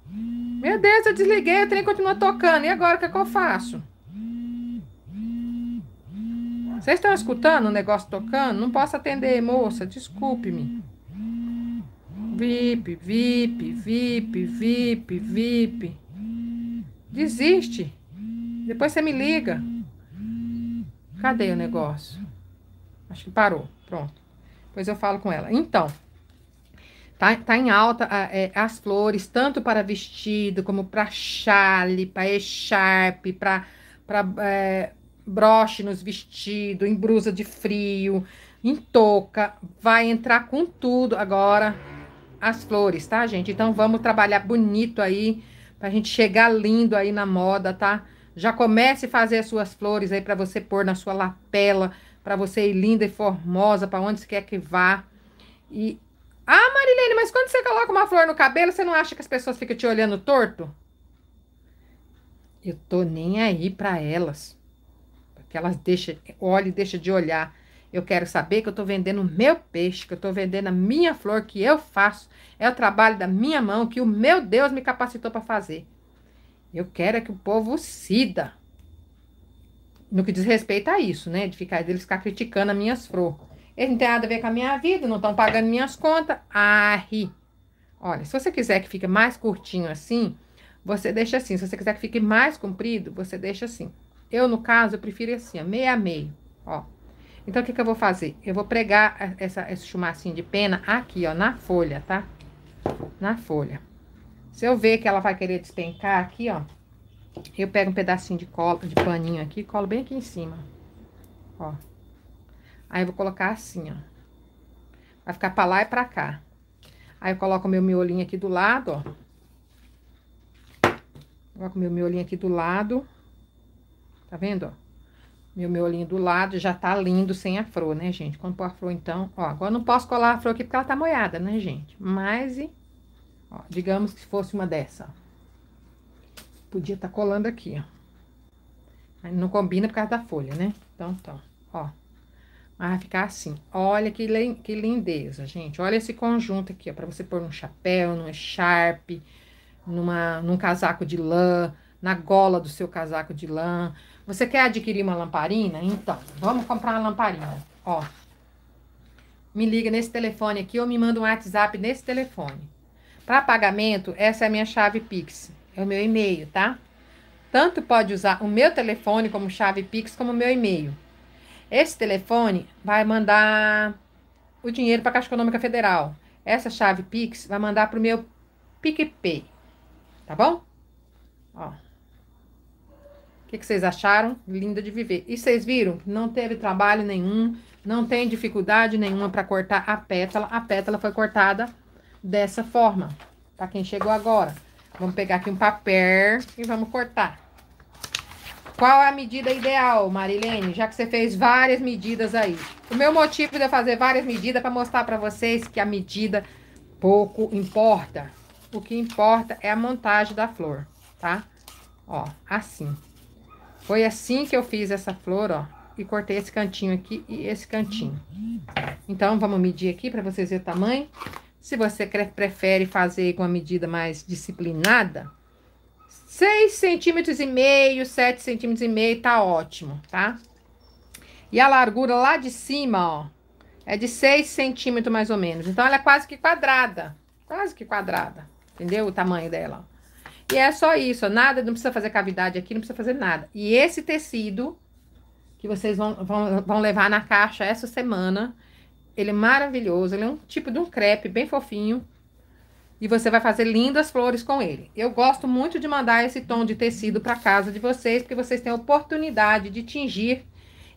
Meu Deus, eu desliguei, o trem continua tocando. E agora o que, é que eu faço? Vocês estão escutando o negócio tocando? Não posso atender, moça, desculpe-me. VIP, VIP, VIP, VIP, VIP. Desiste. Depois você me liga. Cadê o negócio? Acho que parou. Pronto. Depois eu falo com ela. Então, tá, tá em alta é, as flores, tanto para vestido, como para chale, para echarpe, para é, broche nos vestidos, em brusa de frio, em touca. Vai entrar com tudo agora as flores, tá, gente? Então vamos trabalhar bonito aí, pra gente chegar lindo aí na moda, tá? Já comece a fazer as suas flores aí para você pôr na sua lapela, para você ir linda e formosa, para onde você quer que vá. E Ah, Marilene, mas quando você coloca uma flor no cabelo, você não acha que as pessoas ficam te olhando torto? Eu tô nem aí para elas. porque elas deixam, olha e deixa de olhar. Eu quero saber que eu estou vendendo o meu peixe, que eu estou vendendo a minha flor, que eu faço. É o trabalho da minha mão, que o meu Deus me capacitou para fazer. Eu quero é que o povo cida. No que diz respeito a isso, né? De ficar, deles ficar criticando as minhas flores. Eles não têm nada a ver com a minha vida, não estão pagando minhas contas. Arre! Olha, se você quiser que fique mais curtinho assim, você deixa assim. Se você quiser que fique mais comprido, você deixa assim. Eu, no caso, eu prefiro assim, ó, meia a meio, ó. Então, o que, que eu vou fazer? Eu vou pregar essa, esse chumacinho de pena aqui, ó, na folha, tá? Na folha. Se eu ver que ela vai querer despencar aqui, ó, eu pego um pedacinho de cola, de paninho aqui, colo bem aqui em cima, ó. Aí eu vou colocar assim, ó. Vai ficar pra lá e pra cá. Aí eu coloco meu miolinho aqui do lado, ó. Coloco meu miolinho aqui do lado. Tá vendo, ó? meu olhinho do lado já tá lindo sem a flor, né, gente? Quando pôr a flor, então, ó, agora não posso colar a flor aqui porque ela tá molhada, né, gente? Mas, e, ó, digamos que fosse uma dessa, ó. Podia tá colando aqui, ó. Mas não combina por causa da folha, né? Então, então, ó. Mas vai ficar assim. Olha que, que lindeza, gente. Olha esse conjunto aqui, ó, pra você pôr num chapéu, num echarpe, numa, num casaco de lã, na gola do seu casaco de lã, você quer adquirir uma lamparina? Então, vamos comprar uma lamparina. Ó, me liga nesse telefone aqui ou me manda um WhatsApp nesse telefone. Para pagamento, essa é a minha chave Pix, é o meu e-mail, tá? Tanto pode usar o meu telefone como chave Pix, como o meu e-mail. Esse telefone vai mandar o dinheiro para a Caixa Econômica Federal. Essa chave Pix vai mandar para o meu PicPay, tá bom? Ó que, que vocês acharam? Linda de viver. E vocês viram? Não teve trabalho nenhum, não tem dificuldade nenhuma para cortar a pétala. A pétala foi cortada dessa forma, para tá? quem chegou agora. Vamos pegar aqui um papel e vamos cortar. Qual a medida ideal, Marilene? Já que você fez várias medidas aí. O meu motivo de eu fazer várias medidas é para mostrar para vocês que a medida pouco importa. O que importa é a montagem da flor, tá? Ó, assim. Foi assim que eu fiz essa flor, ó. E cortei esse cantinho aqui e esse cantinho. Então, vamos medir aqui para vocês verem o tamanho. Se você prefere fazer com uma medida mais disciplinada, 6 centímetros e meio, 7 centímetros e meio, tá ótimo, tá? E a largura lá de cima, ó, é de 6 centímetros mais ou menos. Então, ela é quase que quadrada, quase que quadrada, entendeu? O tamanho dela, ó. E é só isso, nada, não precisa fazer cavidade aqui, não precisa fazer nada. E esse tecido que vocês vão, vão, vão levar na caixa essa semana, ele é maravilhoso, ele é um tipo de um crepe bem fofinho. E você vai fazer lindas flores com ele. Eu gosto muito de mandar esse tom de tecido para casa de vocês, porque vocês têm a oportunidade de tingir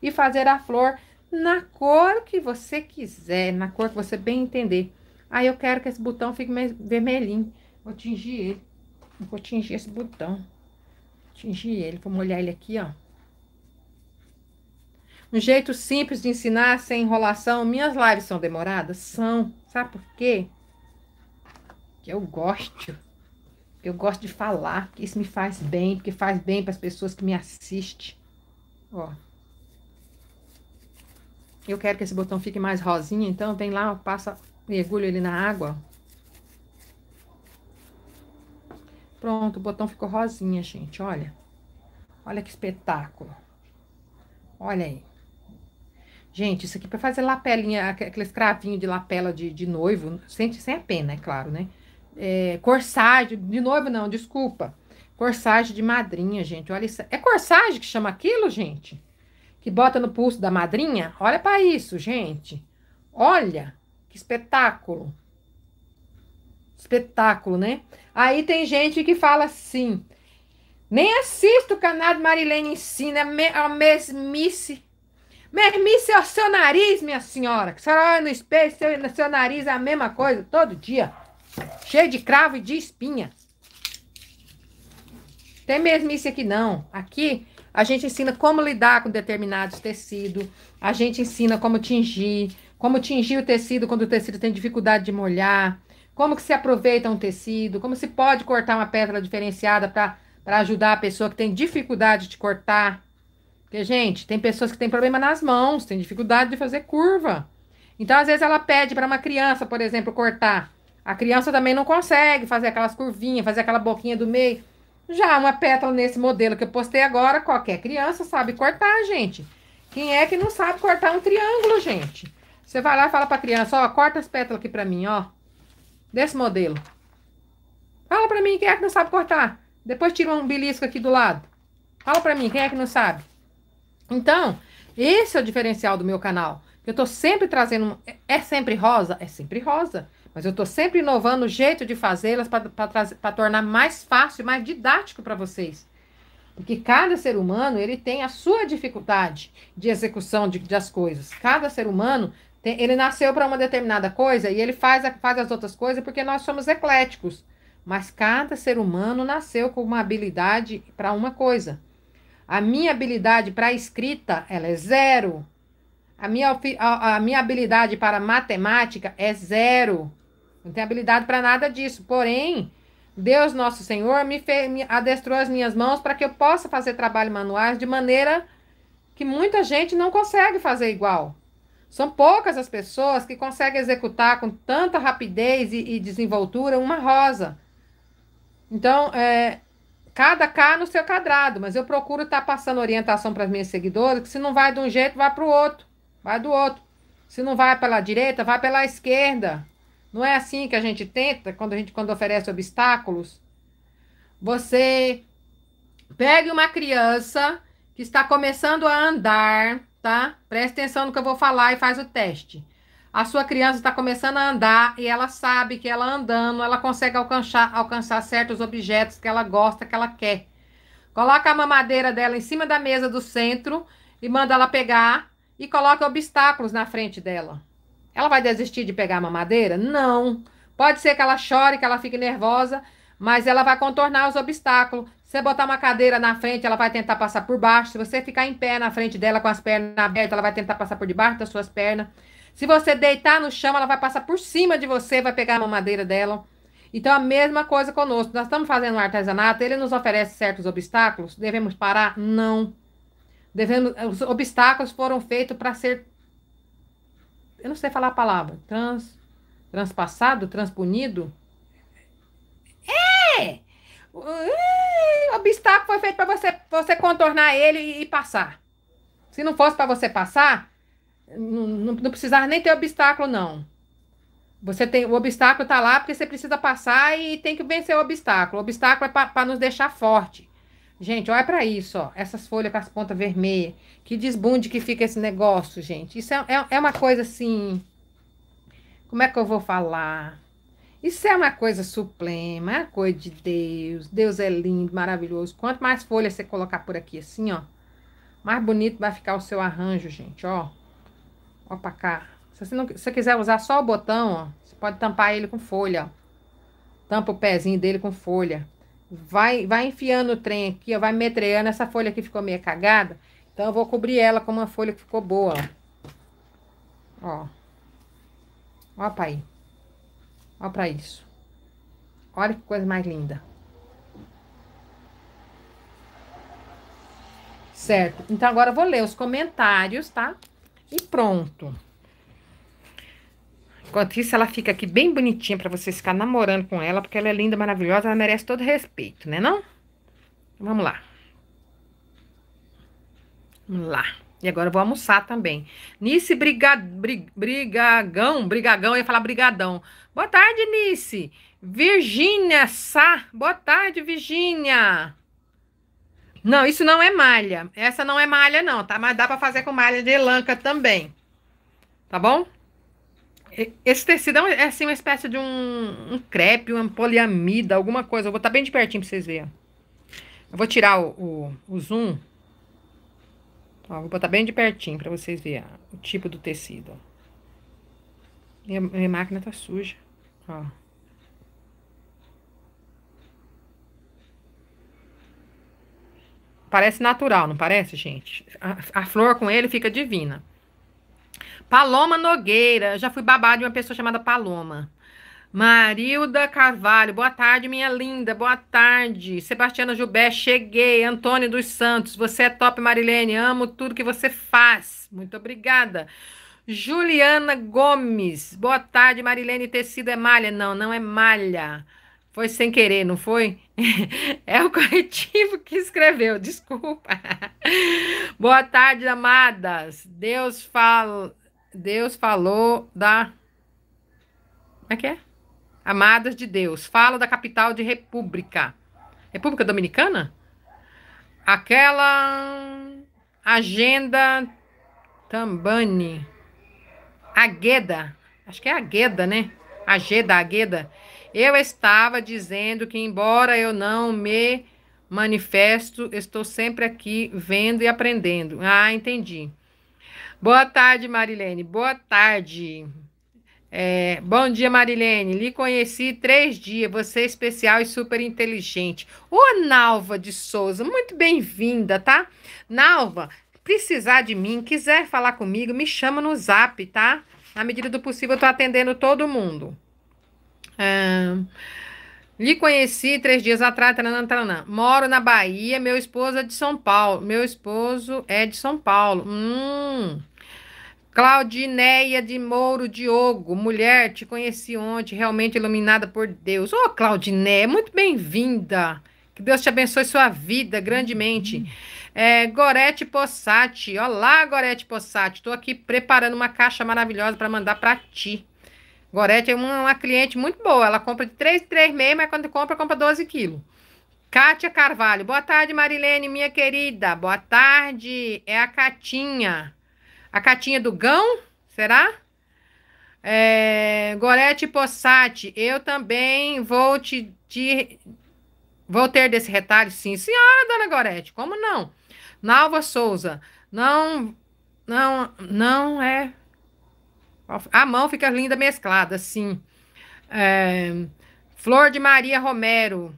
e fazer a flor na cor que você quiser, na cor que você bem entender. Aí eu quero que esse botão fique vermelhinho. Vou tingir ele. Vou tingir esse botão. Tingir ele, vou molhar ele aqui, ó. Um jeito simples de ensinar, sem enrolação. Minhas lives são demoradas? São. Sabe por quê? Que eu gosto. Eu gosto de falar, que isso me faz bem, porque faz bem para as pessoas que me assistem. Ó. Eu quero que esse botão fique mais rosinha, então vem lá, passa, mergulho ele na água, ó. Pronto, o botão ficou rosinha, gente, olha. Olha que espetáculo. Olha aí. Gente, isso aqui para fazer lapelinha, aqueles cravinhos de lapela de, de noivo, sem, sem a pena, é claro, né? É, corsagem, de noivo não, desculpa. Corsagem de madrinha, gente, olha isso. É corsagem que chama aquilo, gente? Que bota no pulso da madrinha? Olha para isso, gente. Olha, que espetáculo. Espetáculo, né? Aí tem gente que fala assim. Nem assisto o canal de Marilene Ensina, é é a mesmice. Mesmice é o seu nariz, minha senhora. Que a senhora olha no espelho, seu, seu nariz é a mesma coisa todo dia. Cheio de cravo e de espinha. Tem mesmice aqui não. Aqui a gente ensina como lidar com determinados tecidos. A gente ensina como tingir, como tingir o tecido quando o tecido tem dificuldade de molhar como que se aproveita um tecido, como se pode cortar uma pétala diferenciada para ajudar a pessoa que tem dificuldade de cortar. Porque, gente, tem pessoas que têm problema nas mãos, tem dificuldade de fazer curva. Então, às vezes, ela pede para uma criança, por exemplo, cortar. A criança também não consegue fazer aquelas curvinhas, fazer aquela boquinha do meio. Já uma pétala nesse modelo que eu postei agora, qualquer criança sabe cortar, gente. Quem é que não sabe cortar um triângulo, gente? Você vai lá e fala para a criança, ó, corta as pétalas aqui para mim, ó desse modelo. Fala pra mim, quem é que não sabe cortar? Depois tira um belisco aqui do lado. Fala pra mim, quem é que não sabe? Então, esse é o diferencial do meu canal. Eu tô sempre trazendo. É sempre rosa? É sempre rosa. Mas eu tô sempre inovando o jeito de fazê-las para tornar mais fácil, mais didático para vocês. Porque cada ser humano ele tem a sua dificuldade de execução de, das coisas. Cada ser humano tem, ele nasceu para uma determinada coisa e ele faz, a, faz as outras coisas porque nós somos ecléticos. Mas cada ser humano nasceu com uma habilidade para uma coisa. A minha habilidade para escrita, ela é zero. A minha, a, a minha habilidade para matemática é zero. Não tenho habilidade para nada disso. Porém, Deus nosso Senhor me, me adestrou as minhas mãos para que eu possa fazer trabalho manuais de maneira que muita gente não consegue fazer igual. São poucas as pessoas que conseguem executar com tanta rapidez e, e desenvoltura uma rosa. Então, é, cada cá no seu quadrado, mas eu procuro estar tá passando orientação para as minhas seguidoras, que se não vai de um jeito, vai para o outro, vai do outro. Se não vai pela direita, vai pela esquerda. Não é assim que a gente tenta quando a gente quando oferece obstáculos. Você pegue uma criança que está começando a andar, tá? Presta atenção no que eu vou falar e faz o teste. A sua criança está começando a andar e ela sabe que ela andando, ela consegue alcançar, alcançar certos objetos que ela gosta, que ela quer. Coloca a mamadeira dela em cima da mesa do centro e manda ela pegar e coloca obstáculos na frente dela. Ela vai desistir de pegar a mamadeira? Não. Pode ser que ela chore, que ela fique nervosa, mas ela vai contornar os obstáculos você botar uma cadeira na frente, ela vai tentar passar por baixo. Se você ficar em pé na frente dela com as pernas abertas, ela vai tentar passar por debaixo das suas pernas. Se você deitar no chão, ela vai passar por cima de você, vai pegar a mamadeira dela. Então, a mesma coisa conosco. Nós estamos fazendo um artesanato, ele nos oferece certos obstáculos. Devemos parar? Não. Devemos, os obstáculos foram feitos para ser. Eu não sei falar a palavra. Trans, transpassado, transpunido? É! O obstáculo foi feito para você, você contornar ele e, e passar. Se não fosse para você passar, não, não, não precisava nem ter obstáculo, não. Você tem o obstáculo está lá porque você precisa passar e tem que vencer o obstáculo. O obstáculo é para nos deixar forte. Gente, olha para isso, ó, essas folhas com as pontas vermelhas. Que desbunde que fica esse negócio, gente. Isso é, é, é uma coisa assim. Como é que eu vou falar? Isso é uma coisa suprema, é uma coisa de Deus. Deus é lindo, maravilhoso. Quanto mais folhas você colocar por aqui, assim, ó, mais bonito vai ficar o seu arranjo, gente, ó. Ó pra cá. Se você, não, se você quiser usar só o botão, ó, você pode tampar ele com folha, ó. Tampa o pezinho dele com folha. Vai, vai enfiando o trem aqui, ó, vai metreando. Essa folha aqui ficou meio cagada. Então, eu vou cobrir ela com uma folha que ficou boa, ó. Ó. Ó, pai. Olha para isso. Olha que coisa mais linda. Certo? Então, agora eu vou ler os comentários, tá? E pronto. Enquanto isso, ela fica aqui bem bonitinha para vocês ficar namorando com ela, porque ela é linda, maravilhosa, ela merece todo respeito, né não? Então, vamos lá. Vamos lá. E agora eu vou almoçar também. Nice briga, brig, Brigagão, Brigagão, eu ia falar Brigadão. Boa tarde, Nice. Virgínia Sá, boa tarde, Virgínia. Não, isso não é malha. Essa não é malha, não, tá? Mas dá para fazer com malha de elanca também. Tá bom? Esse tecido é, é assim uma espécie de um, um crepe, uma poliamida, alguma coisa. Eu vou estar tá bem de pertinho para vocês verem. Eu vou tirar o, o, o zoom Ó, vou botar bem de pertinho pra vocês verem ó, o tipo do tecido, Minha, minha máquina tá suja, ó. Parece natural, não parece, gente? A, a, flor com ele fica divina. Paloma Nogueira. Já fui babá de uma pessoa chamada Paloma. Marilda Carvalho, boa tarde, minha linda, boa tarde. Sebastiana Jubé, cheguei. Antônio dos Santos, você é top, Marilene, amo tudo que você faz. Muito obrigada. Juliana Gomes, boa tarde, Marilene, tecido é malha? Não, não é malha. Foi sem querer, não foi? É o corretivo que escreveu, desculpa. Boa tarde, amadas. Deus, fal... Deus falou da. Como é que é? Amadas de Deus, falo da capital de República. República Dominicana? Aquela agenda Tambani. Agueda. Acho que é Agueda, né? Ageda, Agueda. Eu estava dizendo que, embora eu não me manifesto, estou sempre aqui vendo e aprendendo. Ah, entendi. Boa tarde, Marilene. Boa tarde. É, bom dia, Marilene. Lhe conheci três dias. Você é especial e super inteligente. Ô, Nalva de Souza, muito bem-vinda, tá? Nalva, precisar de mim, quiser falar comigo, me chama no zap, tá? Na medida do possível, eu tô atendendo todo mundo. Ah, lhe conheci três dias atrás, taranã, taranã. moro na Bahia, meu esposo é de São Paulo. Meu esposo é de São Paulo. Hum. Claudineia de Mouro Diogo, mulher, te conheci ontem, realmente iluminada por Deus. Ô, oh, Claudineia, muito bem-vinda. Que Deus te abençoe sua vida grandemente. É, Gorete Possati, olá, Gorete Possati. Estou aqui preparando uma caixa maravilhosa para mandar para ti. Gorete é uma, uma, cliente muito boa. Ela compra de 3 3 meses, mas quando compra, compra 12 quilos. Kátia Carvalho, boa tarde, Marilene, minha querida. Boa tarde, é a Catinha. A catinha do Gão, será? É, Gorete Possati, eu também vou te, te, Vou ter desse retalho, sim. Senhora, dona Gorete, como não? Nalva Souza, não. Não, não é. A mão fica linda mesclada, sim. É, Flor de Maria Romero,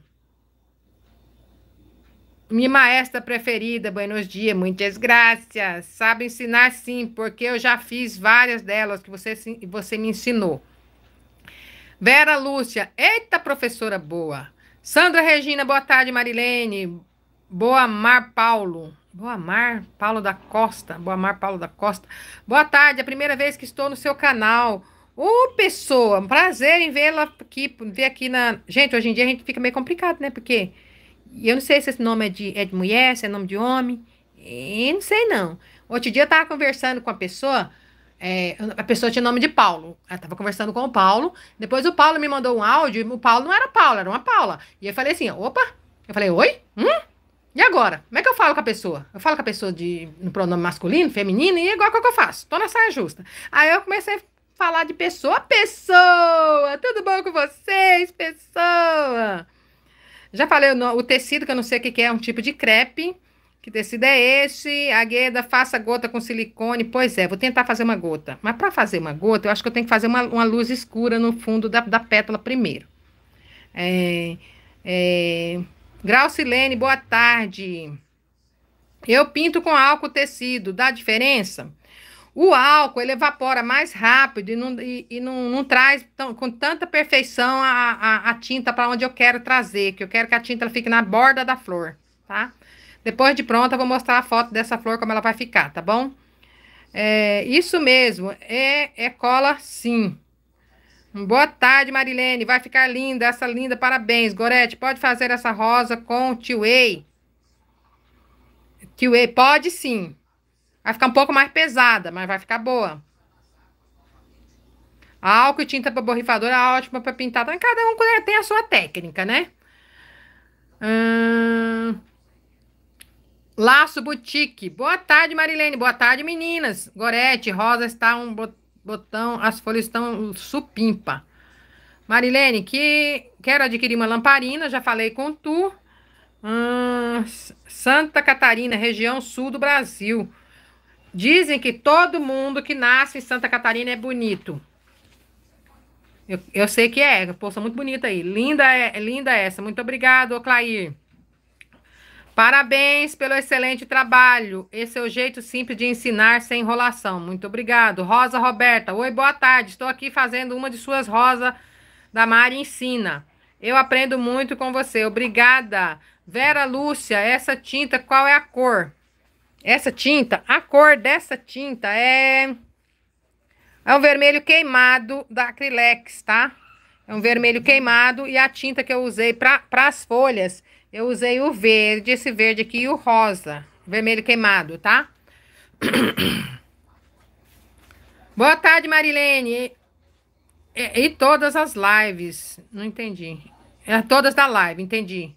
minha maestra preferida, buenos dias, muitas graças. Sabe ensinar sim, porque eu já fiz várias delas que você, você me ensinou. Vera Lúcia, eita professora boa. Sandra Regina, boa tarde, Marilene. Boa Mar Paulo. Boa Mar Paulo da Costa. Boa Mar Paulo da Costa. Boa tarde, é a primeira vez que estou no seu canal. Ô, oh, pessoa, prazer em vê-la aqui, ver aqui na. Gente, hoje em dia a gente fica meio complicado, né? Porque eu não sei se esse nome é de, é de mulher, se é nome de homem. e não sei, não. Outro dia eu tava conversando com a pessoa. É, a pessoa tinha nome de Paulo. Ela tava conversando com o Paulo. Depois o Paulo me mandou um áudio. O Paulo não era Paulo, era uma Paula. E eu falei assim: opa. Eu falei: oi? Hum? E agora? Como é que eu falo com a pessoa? Eu falo com a pessoa de, no pronome masculino, feminino, e agora o que, que eu faço? Tô na saia justa. Aí eu comecei a falar de pessoa, pessoa! Tudo bom com vocês, pessoa? Já falei o, tecido, que eu não sei o que, que é, um tipo de crepe. Que tecido é esse? A Gueda, faça gota com silicone. Pois é, vou tentar fazer uma gota. Mas para fazer uma gota, eu acho que eu tenho que fazer uma, uma luz escura no fundo da, da pétala primeiro. É, é... Graucilene, boa tarde. Eu pinto com álcool tecido, dá diferença? O álcool ele evapora mais rápido e não, e, e não, não traz tão, com tanta perfeição a, a, a tinta para onde eu quero trazer, que eu quero que a tinta fique na borda da flor, tá? Depois de pronta, eu vou mostrar a foto dessa flor, como ela vai ficar, tá bom? É, isso mesmo, é, é cola sim. Boa tarde, Marilene. Vai ficar linda, essa linda. Parabéns, Gorete. Pode fazer essa rosa com o Tio Tiway, pode sim. Vai ficar um pouco mais pesada, mas vai ficar boa. Álcool e tinta para borrifador é ótima para pintar. Cada um tem a sua técnica, né? Hum... Laço Boutique. Boa tarde, Marilene. Boa tarde, meninas. Gorete, rosa está um botão, as folhas estão supimpa. Marilene, que quero adquirir uma lamparina, já falei com tu. Hum, Santa Catarina, região sul do Brasil. Dizem que todo mundo que nasce em Santa Catarina é bonito. Eu, eu sei que é, poça muito bonita aí. Linda é, linda é essa. Muito obrigado, ô Clair. Parabéns pelo excelente trabalho. Esse é o jeito simples de ensinar sem enrolação. Muito obrigado. Rosa Roberta. Oi, boa tarde. Estou aqui fazendo uma de suas rosas da Mari Ensina. Eu aprendo muito com você. Obrigada. Vera Lúcia, essa tinta, qual é a cor? Essa tinta, a cor dessa tinta é... É um vermelho queimado da Acrylex, tá? É um vermelho queimado e a tinta que eu usei para as folhas, eu usei o verde, esse verde aqui e o rosa. Vermelho queimado, tá? Boa tarde, Marilene. E, e, todas as lives. Não entendi. É, todas da live, entendi.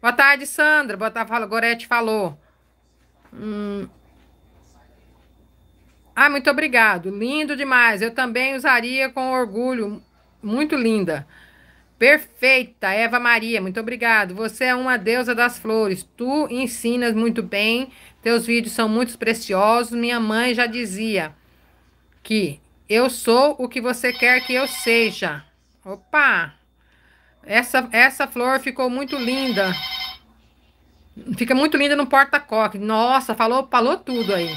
Boa tarde, Sandra. Boa tarde, Gorete falou. Hum. Ah, muito obrigado. Lindo demais. Eu também usaria com orgulho. Muito linda. Perfeita, Eva Maria, muito obrigado. Você é uma deusa das flores. Tu ensinas muito bem. Teus vídeos são muito preciosos. Minha mãe já dizia que eu sou o que você quer que eu seja. Opa! Essa essa flor ficou muito linda. Fica muito linda no porta-coque. Nossa, falou, falou tudo aí.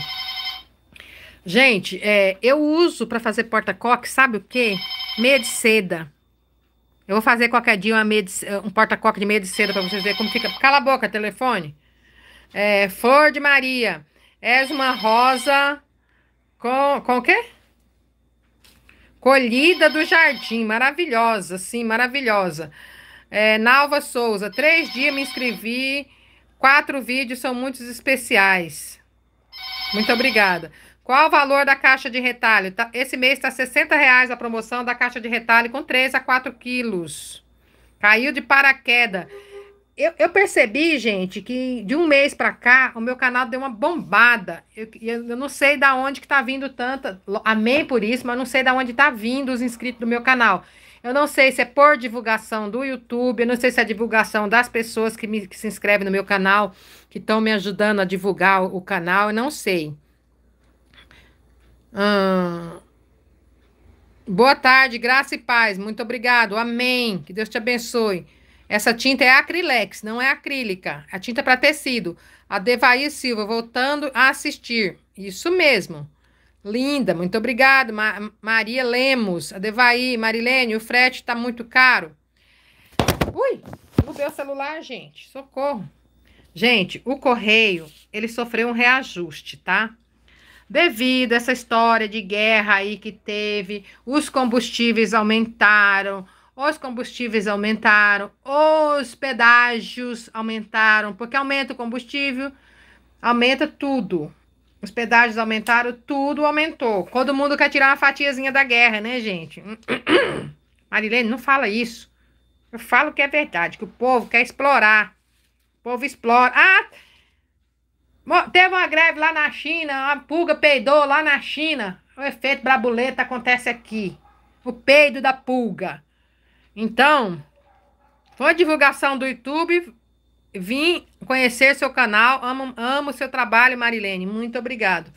Gente, é, eu uso para fazer porta-coque, sabe o quê? Meia de seda. Eu vou fazer qualquer dia uma de, um porta-coque de meia de seda para vocês verem como fica. Cala a boca, telefone. É, Flor de Maria, és uma rosa com, com o quê? Colhida do jardim, maravilhosa, sim, maravilhosa. É, Nalva Souza, três dias me inscrevi Quatro vídeos são muitos especiais. Muito obrigada. Qual o valor da caixa de retalho? Tá, esse mês está R$ reais a promoção da caixa de retalho com 3 a 4 quilos. Caiu de paraquedas. Eu, eu, percebi, gente, que de um mês para cá o meu canal deu uma bombada. Eu, eu não sei da onde que tá vindo tanta. Amei por isso, mas não sei da onde tá vindo os inscritos do meu canal. Eu não sei se é por divulgação do YouTube, eu não sei se é divulgação das pessoas que, me, que se inscrevem no meu canal, que estão me ajudando a divulgar o, o canal, eu não sei. Hum. Boa tarde, graça e paz. Muito obrigado. Amém. Que Deus te abençoe. Essa tinta é acrilex, não é acrílica. A tinta é para tecido. A Devair Silva, voltando a assistir. Isso mesmo. Linda, muito obrigado. Ma Maria Lemos, Adevaí, Marilene, o frete tá muito caro. Ui, derrubei o celular, gente. Socorro. Gente, o correio, ele sofreu um reajuste, tá? Devido a essa história de guerra aí que teve, os combustíveis aumentaram, os combustíveis aumentaram, os pedágios aumentaram, porque aumenta o combustível, aumenta tudo. Os pedágios aumentaram, tudo aumentou. Todo mundo quer tirar uma fatiazinha da guerra, né, gente? Marilene, não fala isso. Eu falo que é verdade, que o povo quer explorar. O povo explora. Ah! Teve uma greve lá na China, uma pulga peidou lá na China. O efeito brabuleta acontece aqui. O peido da pulga. Então, foi divulgação do YouTube, Vim conhecer seu canal, amo, amo seu trabalho, Marilene. Muito obrigado.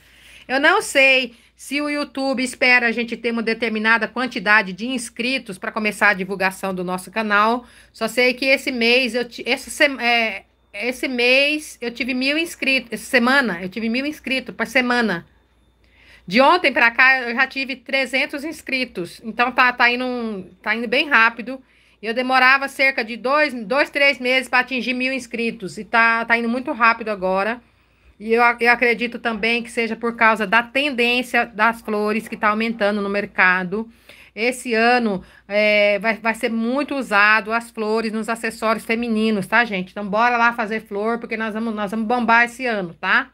Eu não sei se o YouTube espera a gente ter uma determinada quantidade de inscritos para começar a divulgação do nosso canal. Só sei que esse mês, eu esse, é, esse mês eu tive mil inscritos. Essa semana eu tive mil inscritos por semana. De ontem para cá eu já tive 300 inscritos. Então tá, tá, indo, tá indo bem rápido. Eu demorava cerca de dois, dois três meses para atingir mil inscritos. E tá, tá indo muito rápido agora. E eu, eu acredito também que seja por causa da tendência das flores que está aumentando no mercado. Esse ano é, vai, vai ser muito usado as flores nos acessórios femininos, tá, gente? Então, bora lá fazer flor, porque nós vamos, nós vamos bombar esse ano, tá?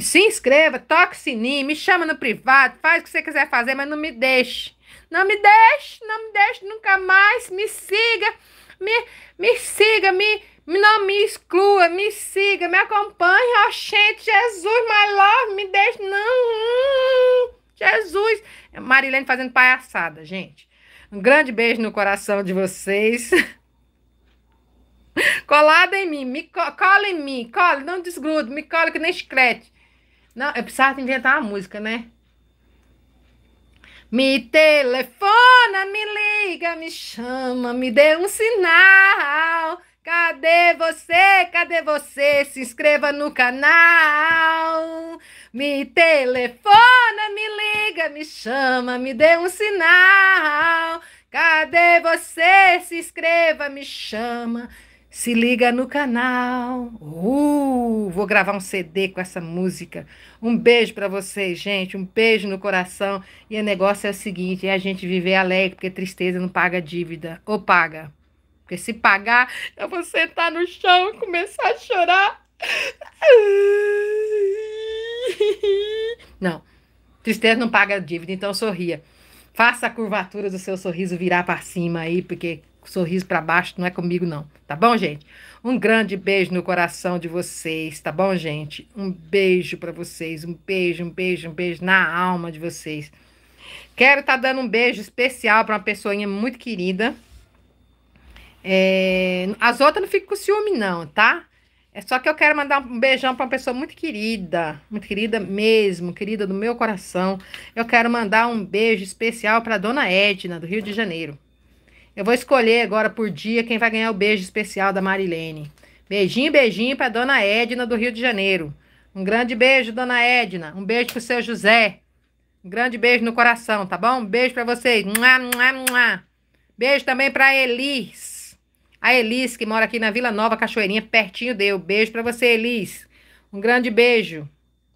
Se inscreva, toque o sininho, me chama no privado, faz o que você quiser fazer, mas não me deixe. Não me deixe, não me deixe nunca mais. Me siga, me, me siga, me, não me exclua, me siga, me acompanhe. Oxente, Jesus, my love, me deixe. Não, Jesus. É Marilene fazendo palhaçada, gente. Um grande beijo no coração de vocês. Colada em mim, me co cola em mim, cola, não desgrudo, me cola que nem chiclete. Não, eu precisava inventar uma música, né? Me telefona, me liga, me chama, me dê um sinal. Cadê você? Cadê você? Se inscreva no canal. Me telefona, me liga, me chama, me dê um sinal. Cadê você? Se inscreva, me chama, se liga no canal. Uh, vou gravar um CD com essa música. Um beijo para vocês, gente. Um beijo no coração. E o negócio é o seguinte: é a gente viver alegre, porque tristeza não paga dívida. Ou paga. Porque se pagar, eu é vou sentar tá no chão e começar a chorar. Não. Tristeza não paga dívida, então sorria. Faça a curvatura do seu sorriso virar para cima aí, porque sorriso para baixo, não é comigo não, tá bom, gente? Um grande beijo no coração de vocês, tá bom, gente? Um beijo para vocês, um beijo, um beijo, um beijo na alma de vocês. Quero estar tá dando um beijo especial para uma pessoinha muito querida. É... As outras não ficam com ciúme, não, tá? É só que eu quero mandar um beijão para uma pessoa muito querida, muito querida mesmo, querida do meu coração. Eu quero mandar um beijo especial para dona Edna, do Rio de Janeiro. Eu vou escolher agora por dia quem vai ganhar o beijo especial da Marilene. Beijinho, beijinho para Dona Edna do Rio de Janeiro. Um grande beijo, Dona Edna. Um beijo pro seu José. Um grande beijo no coração, tá bom? Um beijo para vocês. Mua, mua, mua. Beijo também para Elis. A Elis, que mora aqui na Vila Nova Cachoeirinha, pertinho deu. Beijo para você, Elis. Um grande beijo.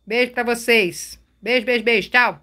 Beijo para vocês. Beijo, beijo, beijo. Tchau.